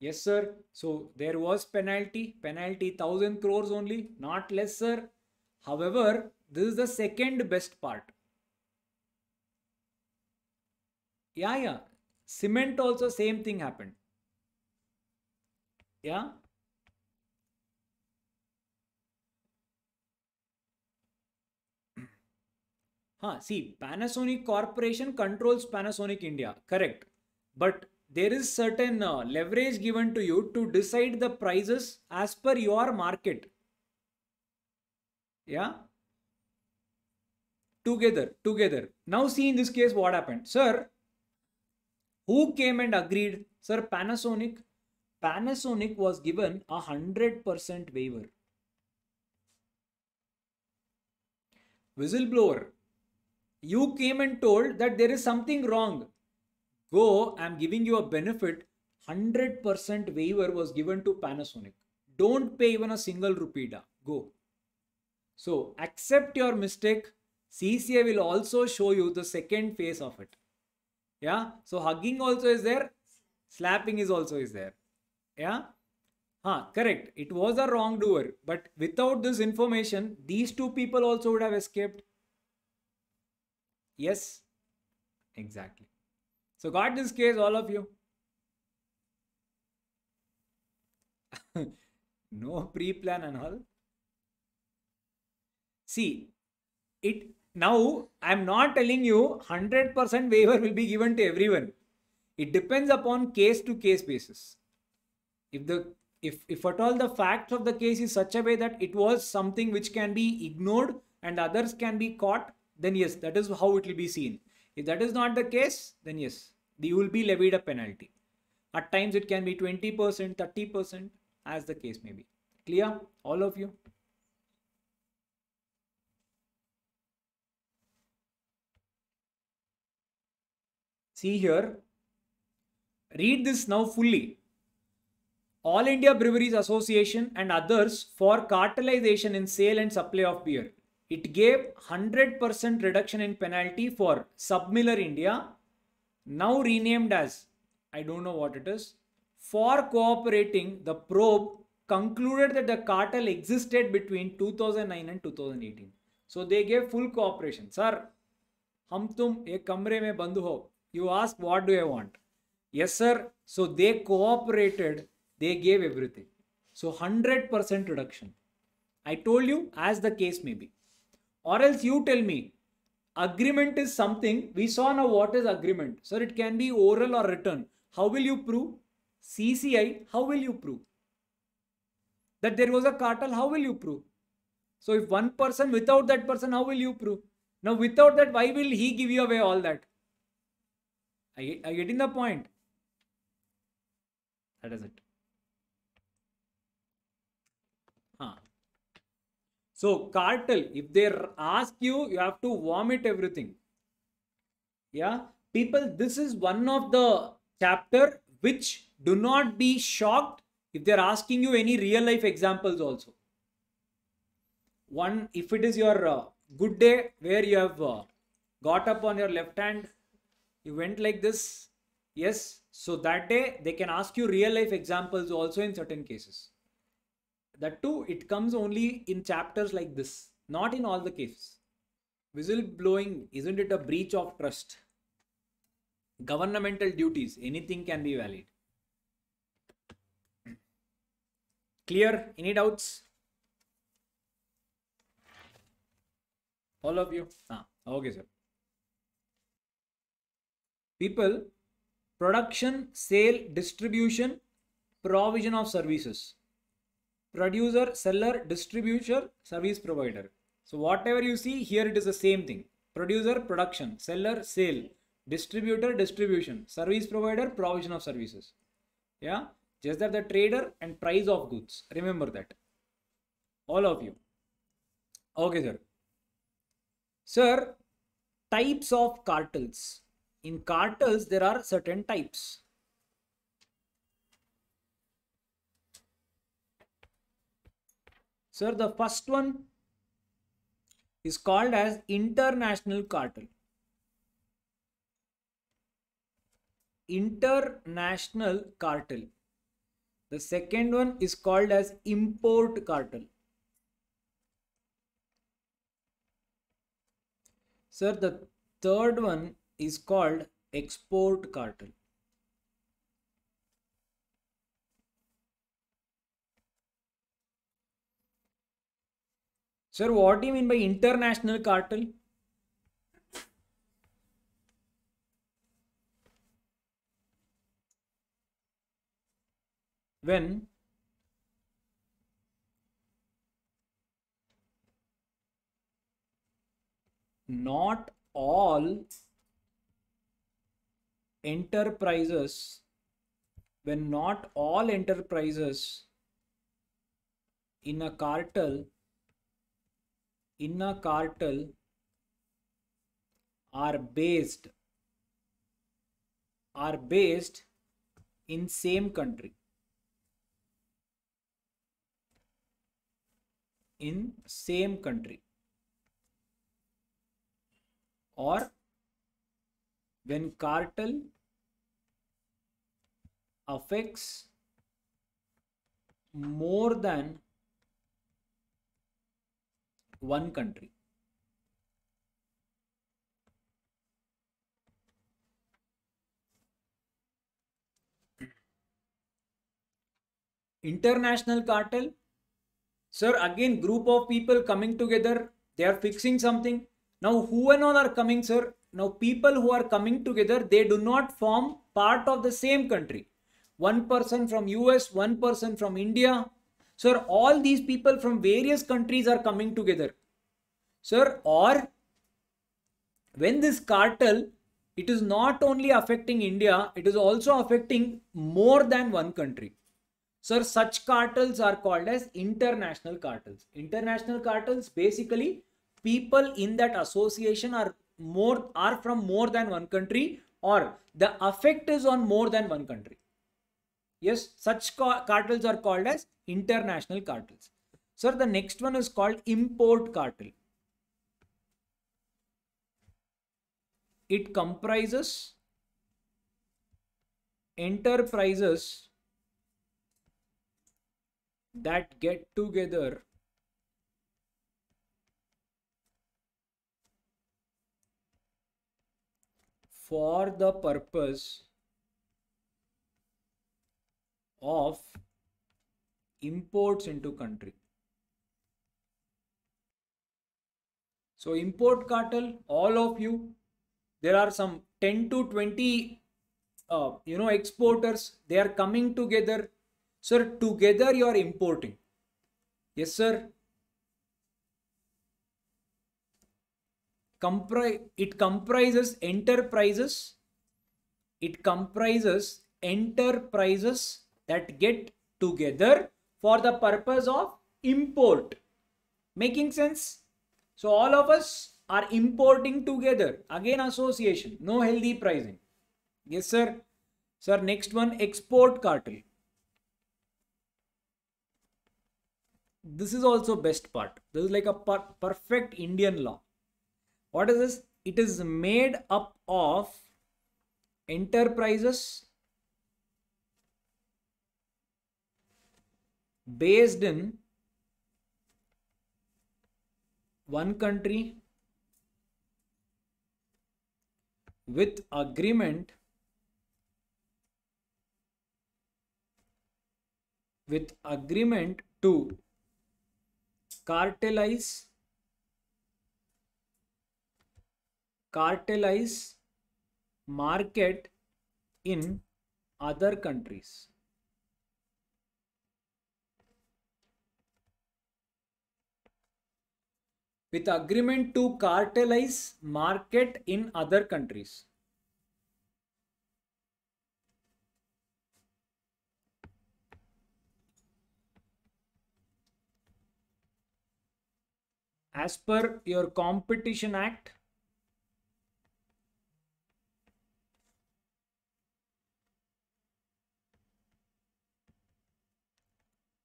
Speaker 1: Yes, sir. So there was penalty, penalty 1000 crores only, not less, sir. However, this is the second best part. Yeah, yeah. Cement also same thing happened. Yeah. हाँ <clears throat> See, Panasonic Corporation controls Panasonic India. Correct. But there is certain uh, leverage given to you to decide the prices as per your market yeah together together now see in this case what happened sir who came and agreed sir panasonic Panasonic was given a 100% waiver. Whistleblower, you came and told that there is something wrong. Go, I'm giving you a benefit. 100% waiver was given to Panasonic. Don't pay even a single rupee. Go. So accept your mistake. CCA will also show you the second phase of it. Yeah. So hugging also is there. Slapping is also is there. Yeah. Huh, correct. It was a wrongdoer. But without this information, these two people also would have escaped. Yes. Exactly. So got this case, all of you. <laughs> no pre-plan and all. See, it now I'm not telling you 100% waiver will be given to everyone. It depends upon case to case basis if the if if at all the facts of the case is such a way that it was something which can be ignored and others can be caught then yes that is how it will be seen if that is not the case then yes you will be levied a penalty at times it can be 20% 30% as the case may be clear all of you see here read this now fully all India Breweries Association and others for cartelization in sale and supply of beer. It gave 100% reduction in penalty for Submiller India, now renamed as, I don't know what it is. For cooperating, the probe concluded that the cartel existed between 2009 and 2018. So they gave full cooperation. Sir, हम tum ek कमरे mein bandhu ho. You ask what do I want? Yes, sir. So they cooperated. They gave everything. So 100% reduction. I told you as the case may be. Or else you tell me agreement is something we saw now what is agreement. Sir, it can be oral or written. How will you prove? CCI, how will you prove? That there was a cartel, how will you prove? So if one person without that person, how will you prove? Now without that, why will he give you away all that? I, you, are you getting the point? That is it. So cartel, if they ask you, you have to vomit everything. Yeah, people, this is one of the chapter which do not be shocked if they're asking you any real life examples also. One, if it is your uh, good day where you have uh, got up on your left hand, you went like this. Yes, so that day they can ask you real life examples also in certain cases. That too, it comes only in chapters like this, not in all the cases. Whistleblowing, isn't it a breach of trust? Governmental duties, anything can be valid. Clear? Any doubts? All of you? Ah, okay, sir. People, production, sale, distribution, provision of services producer, seller, distributor, service provider. So whatever you see here, it is the same thing. Producer, production, seller, sale, distributor, distribution, service provider, provision of services. Yeah, just that the trader and price of goods. Remember that. All of you. Okay, sir. Sir, types of cartels. In cartels, there are certain types. Sir, the first one is called as international cartel. International cartel. The second one is called as import cartel. Sir, the third one is called export cartel. Sir, what do you mean by international cartel? When not all enterprises when not all enterprises in a cartel inner cartel are based are based in same country in same country or when cartel affects more than one country. International cartel, sir, again, group of people coming together, they are fixing something. Now, who and all are coming, sir? Now, people who are coming together, they do not form part of the same country. One person from US, one person from India, Sir, all these people from various countries are coming together. Sir, or when this cartel, it is not only affecting India, it is also affecting more than one country. Sir, such cartels are called as international cartels. International cartels basically people in that association are more are from more than one country or the effect is on more than one country. Yes, such cartels are called as international cartels. Sir, the next one is called import cartel. It comprises enterprises that get together for the purpose of imports into country. So import cartel, all of you, there are some 10 to 20, uh, you know, exporters, they are coming together. Sir, together you are importing. Yes, sir. Compri it comprises enterprises. It comprises enterprises that get together for the purpose of import. Making sense? So all of us are importing together. Again association, no healthy pricing. Yes sir. Sir next one export cartel. This is also best part. This is like a per perfect Indian law. What is this? It is made up of enterprises based in one country with agreement with agreement to cartelize cartelize market in other countries with agreement to cartelize market in other countries. As per your Competition Act,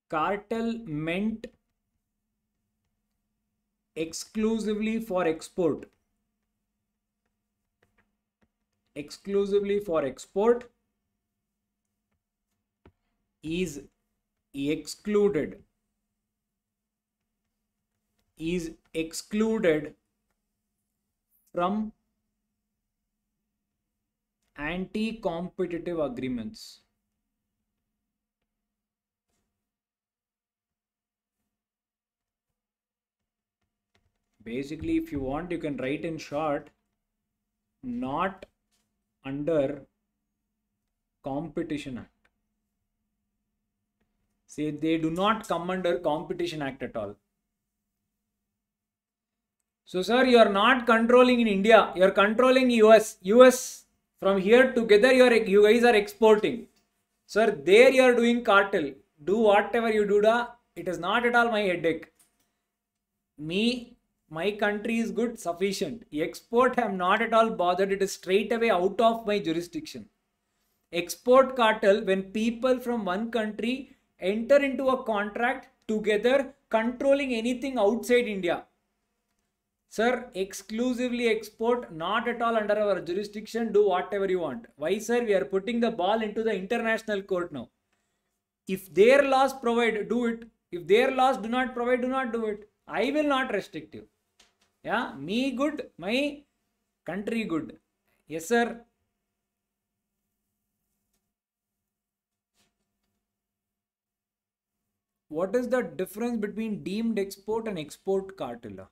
Speaker 1: cartel meant exclusively for export exclusively for export is excluded is excluded from anti-competitive agreements basically if you want you can write in short not under competition act say they do not come under competition act at all so sir you are not controlling in india you are controlling us us from here together you are you guys are exporting sir there you are doing cartel do whatever you do da it is not at all my headache me my country is good sufficient export i'm not at all bothered it is straight away out of my jurisdiction export cartel when people from one country enter into a contract together controlling anything outside india sir exclusively export not at all under our jurisdiction do whatever you want why sir we are putting the ball into the international court now if their laws provide do it if their laws do not provide do not do it i will not restrict you yeah, me good, my country good. Yes, sir. What is the difference between deemed export and export cartel?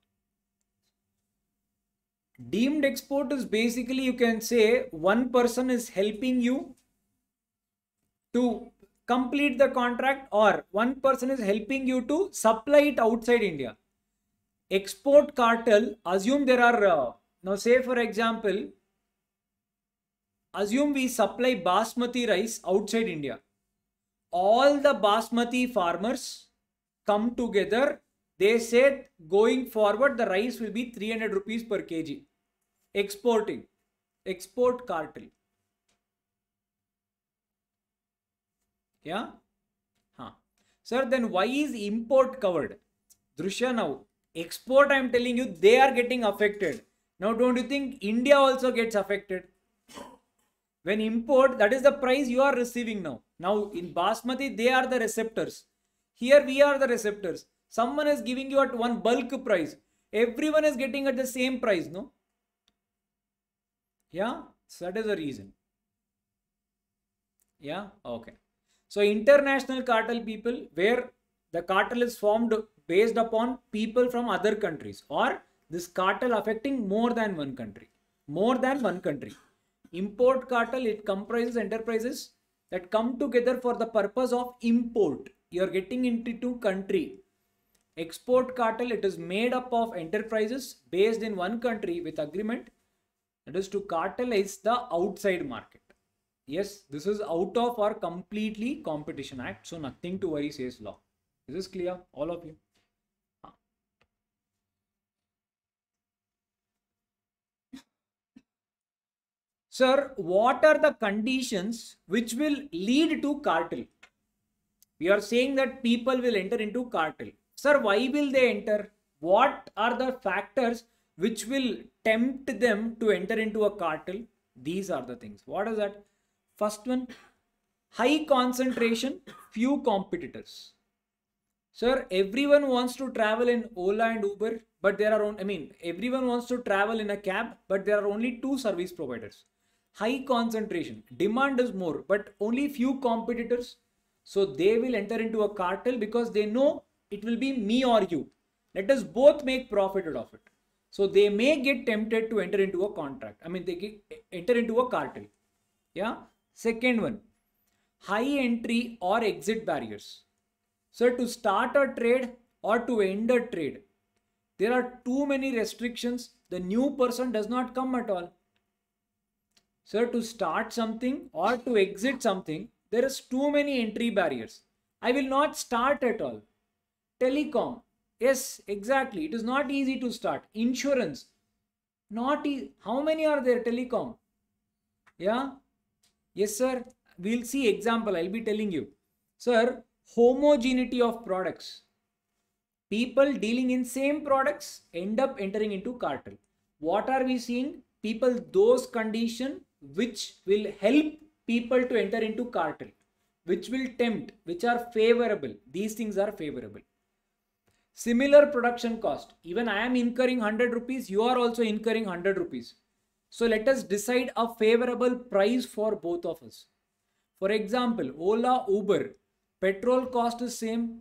Speaker 1: Deemed export is basically you can say one person is helping you to complete the contract or one person is helping you to supply it outside India export cartel, assume there are, uh, now say for example, assume we supply basmati rice outside India. All the basmati farmers come together. They said going forward, the rice will be 300 rupees per kg. Exporting, export cartel. Yeah. Huh. Sir, then why is import covered? Drushya now, export i'm telling you they are getting affected now don't you think india also gets affected when import that is the price you are receiving now now in basmati they are the receptors here we are the receptors someone is giving you at one bulk price everyone is getting at the same price no yeah so that is the reason yeah okay so international cartel people where the cartel is formed based upon people from other countries or this cartel affecting more than one country. More than one country. Import cartel, it comprises enterprises that come together for the purpose of import. You're getting into two country. Export cartel, it is made up of enterprises based in one country with agreement. That is to cartelize the outside market. Yes, this is out of our completely competition act. So nothing to worry says law. Is this clear? All of you. Sir, what are the conditions which will lead to cartel? We are saying that people will enter into cartel. Sir, why will they enter? What are the factors which will tempt them to enter into a cartel? These are the things. What is that? First one, high concentration, few competitors. Sir, everyone wants to travel in Ola and Uber, but there are only, I mean, everyone wants to travel in a cab, but there are only two service providers high concentration. Demand is more, but only few competitors. So they will enter into a cartel because they know it will be me or you. Let us both make profit out of it. So they may get tempted to enter into a contract. I mean, they get, enter into a cartel. Yeah. Second one, high entry or exit barriers. So to start a trade or to end a trade, there are too many restrictions. The new person does not come at all. Sir, to start something or to exit something, there is too many entry barriers. I will not start at all. Telecom. Yes, exactly. It is not easy to start. Insurance. Not easy. How many are there? Telecom. Yeah. Yes, sir. We'll see example. I'll be telling you. Sir, homogeneity of products. People dealing in same products end up entering into cartel. What are we seeing? People, those condition which will help people to enter into cartel, which will tempt, which are favorable. These things are favorable. Similar production cost. Even I am incurring 100 rupees, you are also incurring 100 rupees. So let us decide a favorable price for both of us. For example, Ola, Uber, petrol cost is same.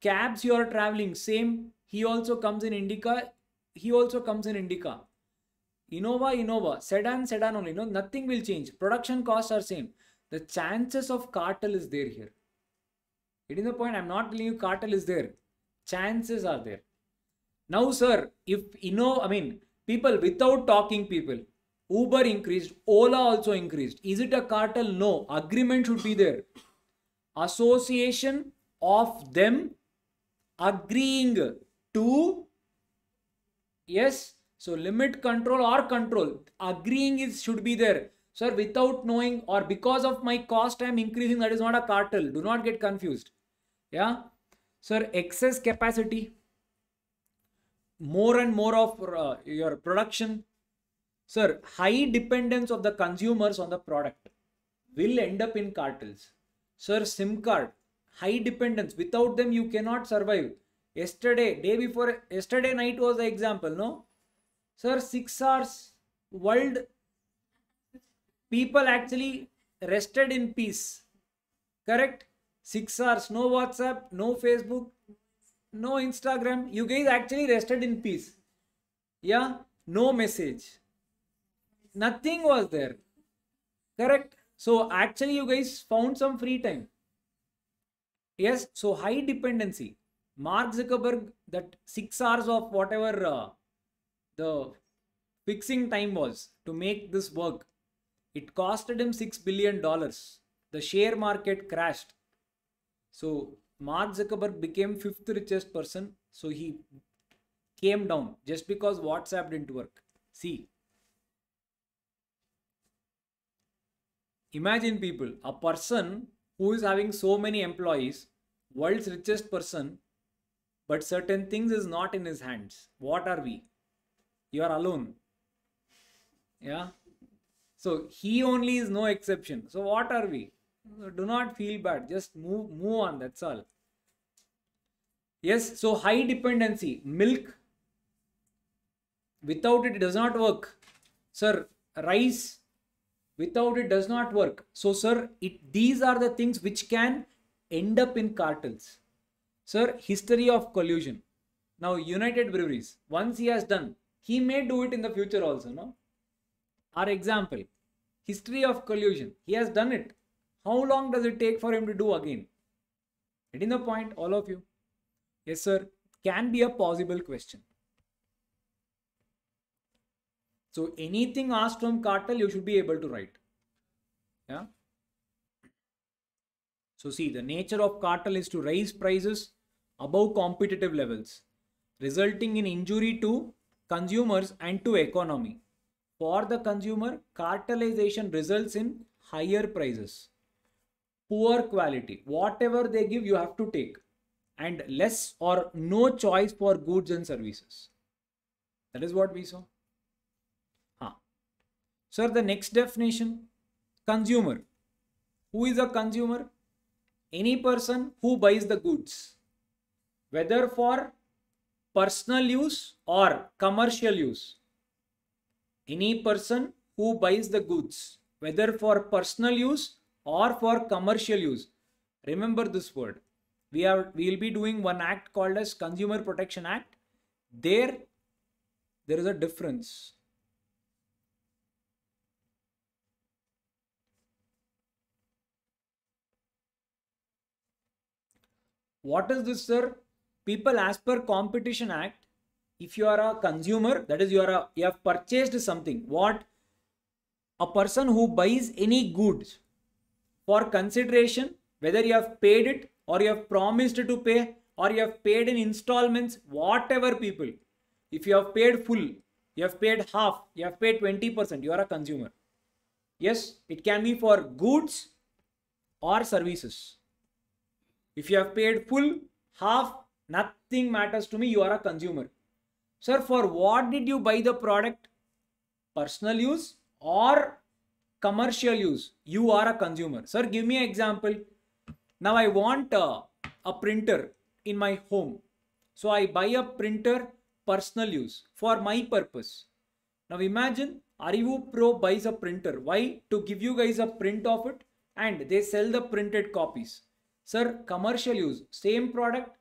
Speaker 1: Cabs you are traveling, same. He also comes in Indica. He also comes in Indica. Innova, Innova, sedan, sedan only. No, nothing will change. Production costs are same. The chances of cartel is there here. It is the point? I'm not telling you cartel is there. Chances are there. Now, sir, if Innova, I mean, people without talking people, Uber increased, Ola also increased. Is it a cartel? No. Agreement should be there. Association of them agreeing to, yes, so limit control or control, agreeing is should be there. Sir, without knowing or because of my cost, I'm increasing. That is not a cartel. Do not get confused. Yeah. Sir, excess capacity. More and more of uh, your production. Sir, high dependence of the consumers on the product will end up in cartels. Sir, SIM card, high dependence. Without them, you cannot survive. Yesterday, day before, yesterday night was the example, no? Sir, six hours world people actually rested in peace. Correct? Six hours, no WhatsApp, no Facebook, no Instagram. You guys actually rested in peace. Yeah, no message. Nothing was there. Correct? So actually you guys found some free time. Yes, so high dependency. Mark Zuckerberg, that six hours of whatever uh, the fixing time was to make this work. It costed him $6 billion. The share market crashed. So Mark Zuckerberg became fifth richest person. So he came down just because WhatsApp didn't work. See, imagine people, a person who is having so many employees, world's richest person, but certain things is not in his hands. What are we? you are alone. Yeah. So he only is no exception. So what are we? do not feel bad. Just move move on. That's all. Yes. So high dependency milk. Without it, it does not work. Sir, rice without it does not work. So, sir, it these are the things which can end up in cartels. Sir, history of collusion. Now, United Breweries, once he has done, he may do it in the future also, no? Our example, history of collusion. He has done it. How long does it take for him to do again? Getting the point, all of you? Yes, sir. Can be a possible question. So anything asked from cartel, you should be able to write. Yeah. So see, the nature of cartel is to raise prices above competitive levels, resulting in injury to consumers and to economy. For the consumer, cartelization results in higher prices, poor quality. Whatever they give, you have to take and less or no choice for goods and services. That is what we saw. Huh. Sir, the next definition, consumer. Who is a consumer? Any person who buys the goods, whether for personal use or commercial use. Any person who buys the goods, whether for personal use or for commercial use. Remember this word. We are we will be doing one act called as Consumer Protection Act. There, there is a difference. What is this, sir? people as per competition act if you are a consumer that is you are a, you have purchased something what a person who buys any goods for consideration whether you have paid it or you have promised to pay or you have paid in installments whatever people if you have paid full you have paid half you have paid 20% you are a consumer yes it can be for goods or services if you have paid full half Nothing matters to me. You are a consumer. Sir, for what did you buy the product? Personal use or commercial use? You are a consumer. Sir, give me an example. Now I want a, a printer in my home. So I buy a printer personal use for my purpose. Now imagine Arivu Pro buys a printer. Why? To give you guys a print of it and they sell the printed copies. Sir, commercial use, same product,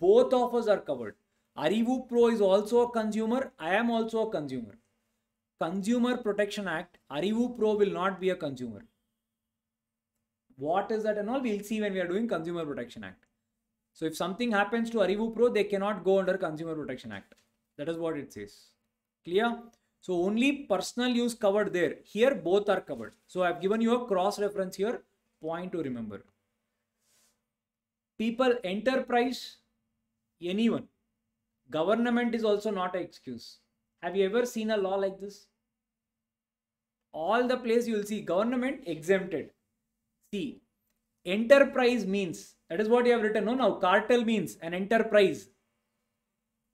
Speaker 1: both of us are covered. Arivu Pro is also a consumer. I am also a consumer. Consumer Protection Act, Arivu Pro will not be a consumer. What is that and all? We'll see when we are doing Consumer Protection Act. So if something happens to Arivu Pro, they cannot go under Consumer Protection Act. That is what it says. Clear? So only personal use covered there. Here both are covered. So I've given you a cross reference here. Point to remember. People enterprise anyone. Government is also not an excuse. Have you ever seen a law like this? All the place you will see government exempted. See, enterprise means that is what you have written. No, now cartel means an enterprise.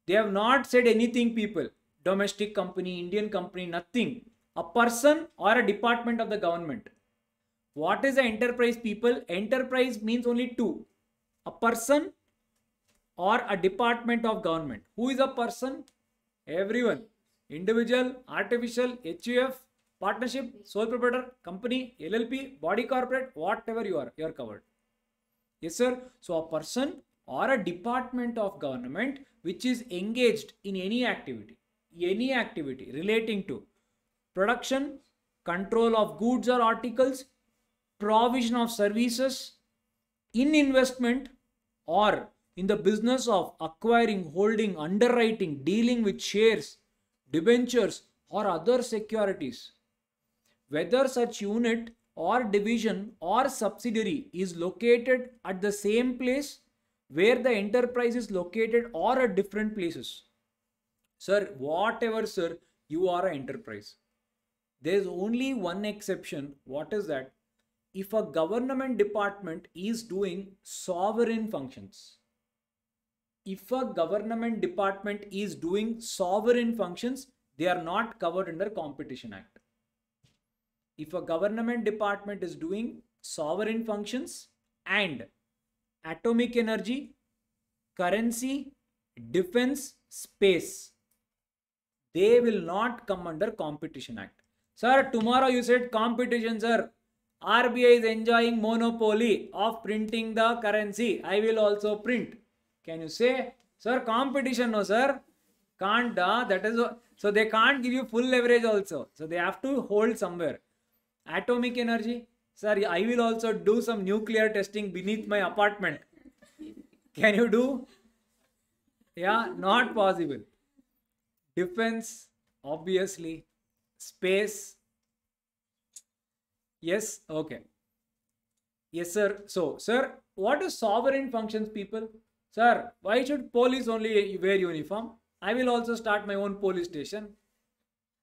Speaker 1: They have not said anything, people. Domestic company, Indian company, nothing. A person or a department of the government. What is an enterprise, people? Enterprise means only two a person or a department of government. Who is a person? Everyone. Individual, artificial, HUF, partnership, sole proprietor, company, LLP, body corporate, whatever you are, you are covered. Yes, sir. So a person or a department of government which is engaged in any activity, any activity relating to production, control of goods or articles, provision of services, in investment or in the business of acquiring, holding, underwriting, dealing with shares, debentures, or other securities. Whether such unit or division or subsidiary is located at the same place where the enterprise is located or at different places. Sir, whatever, sir, you are an enterprise. There is only one exception. What is that? If a government department is doing sovereign functions, if a government department is doing sovereign functions, they are not covered under Competition Act. If a government department is doing sovereign functions and atomic energy, currency, defense, space, they will not come under Competition Act. Sir, tomorrow you said competition, sir. RBI is enjoying monopoly of printing the currency. I will also print can you say, sir, competition, no, sir? Can't, uh, that is, so they can't give you full leverage also. So they have to hold somewhere. Atomic energy, sir, I will also do some nuclear testing beneath my apartment. Can you do? Yeah, not possible. Defense, obviously. Space. Yes, okay. Yes, sir. So, sir, what is sovereign functions, people? Sir, why should police only wear uniform? I will also start my own police station.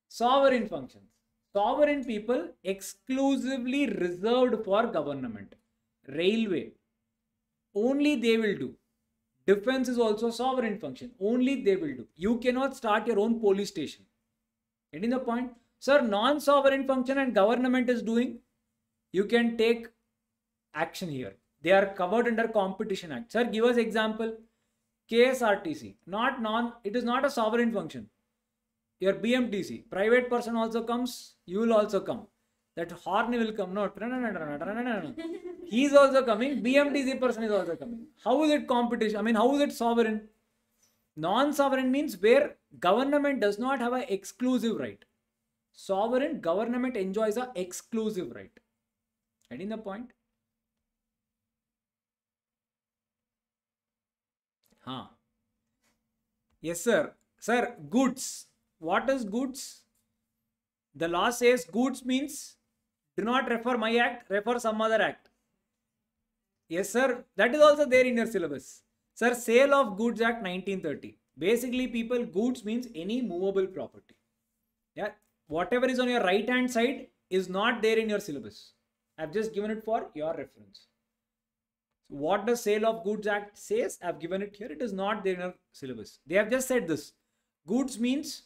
Speaker 1: Sovereign functions. Sovereign people exclusively reserved for government. Railway. Only they will do. Defense is also sovereign function. Only they will do. You cannot start your own police station. Getting the point? Sir, non-sovereign function and government is doing. You can take action here. They are covered under Competition Act. Sir, give us example. KSRTC, not non, it is not a sovereign function. Your BMTC, private person also comes, you will also come. That horn will come, no, <laughs> he is also coming, BMTC person is also coming. How is it competition? I mean, how is it sovereign? Non-sovereign means where government does not have an exclusive right. Sovereign government enjoys a exclusive right. Getting the point? Huh. Yes, sir. Sir, goods. What is goods? The law says goods means do not refer my act, refer some other act. Yes, sir. That is also there in your syllabus. Sir, Sale of Goods Act 1930. Basically, people, goods means any movable property. Yeah. Whatever is on your right hand side is not there in your syllabus. I've just given it for your reference what the Sale of Goods Act says, I've given it here. It is not there in our syllabus. They have just said this. Goods means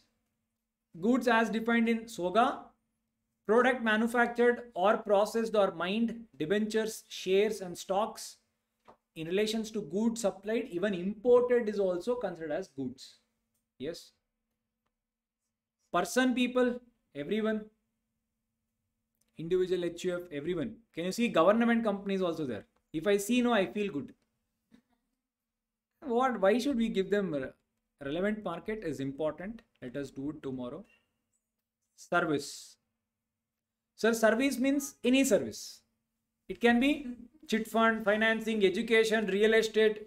Speaker 1: goods as defined in SOGA, product manufactured or processed or mined, debentures, shares and stocks in relations to goods supplied, even imported is also considered as goods. Yes. Person, people, everyone. Individual HUF, everyone. Can you see government companies also there? if i see no i feel good what why should we give them relevant market is important let us do it tomorrow service sir service means any service it can be chit fund financing education real estate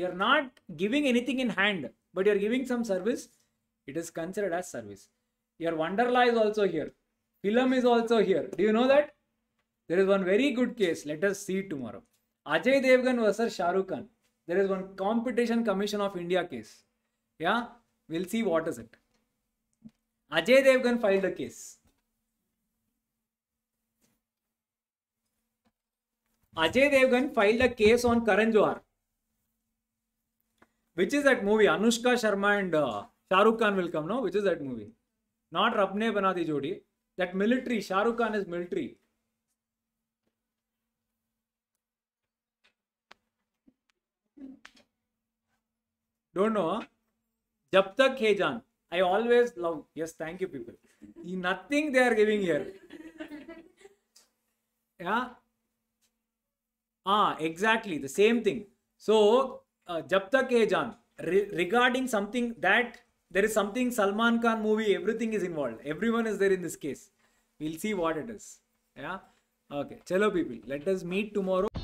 Speaker 1: you are not giving anything in hand but you are giving some service it is considered as service your wonderla is also here film is also here do you know that There is one very good case. Let us see tomorrow. Ajay Devgan versus Shahrukh Khan. There is one Competition Commission of India case. Yeah, we'll see what is it. Ajay Devgan filed a case. Ajay Devgan filed a case on Karan Johar, which is that movie. Anushka Sharma and uh, Shahrukh Khan will come now. Which is that movie? Not Rabne Banadi Jodi. That military. Shahrukh Khan is military. don't know. Jab tak hai, Jan. I always love. Yes, thank you, people. Nothing they are giving here. Yeah. Ah, exactly. The same thing. So, uh, Jab tak hai, Jan. regarding something that there is something Salman Khan movie, everything is involved. Everyone is there in this case. We'll see what it is. Yeah. Okay. Chalo, people. Let us meet tomorrow.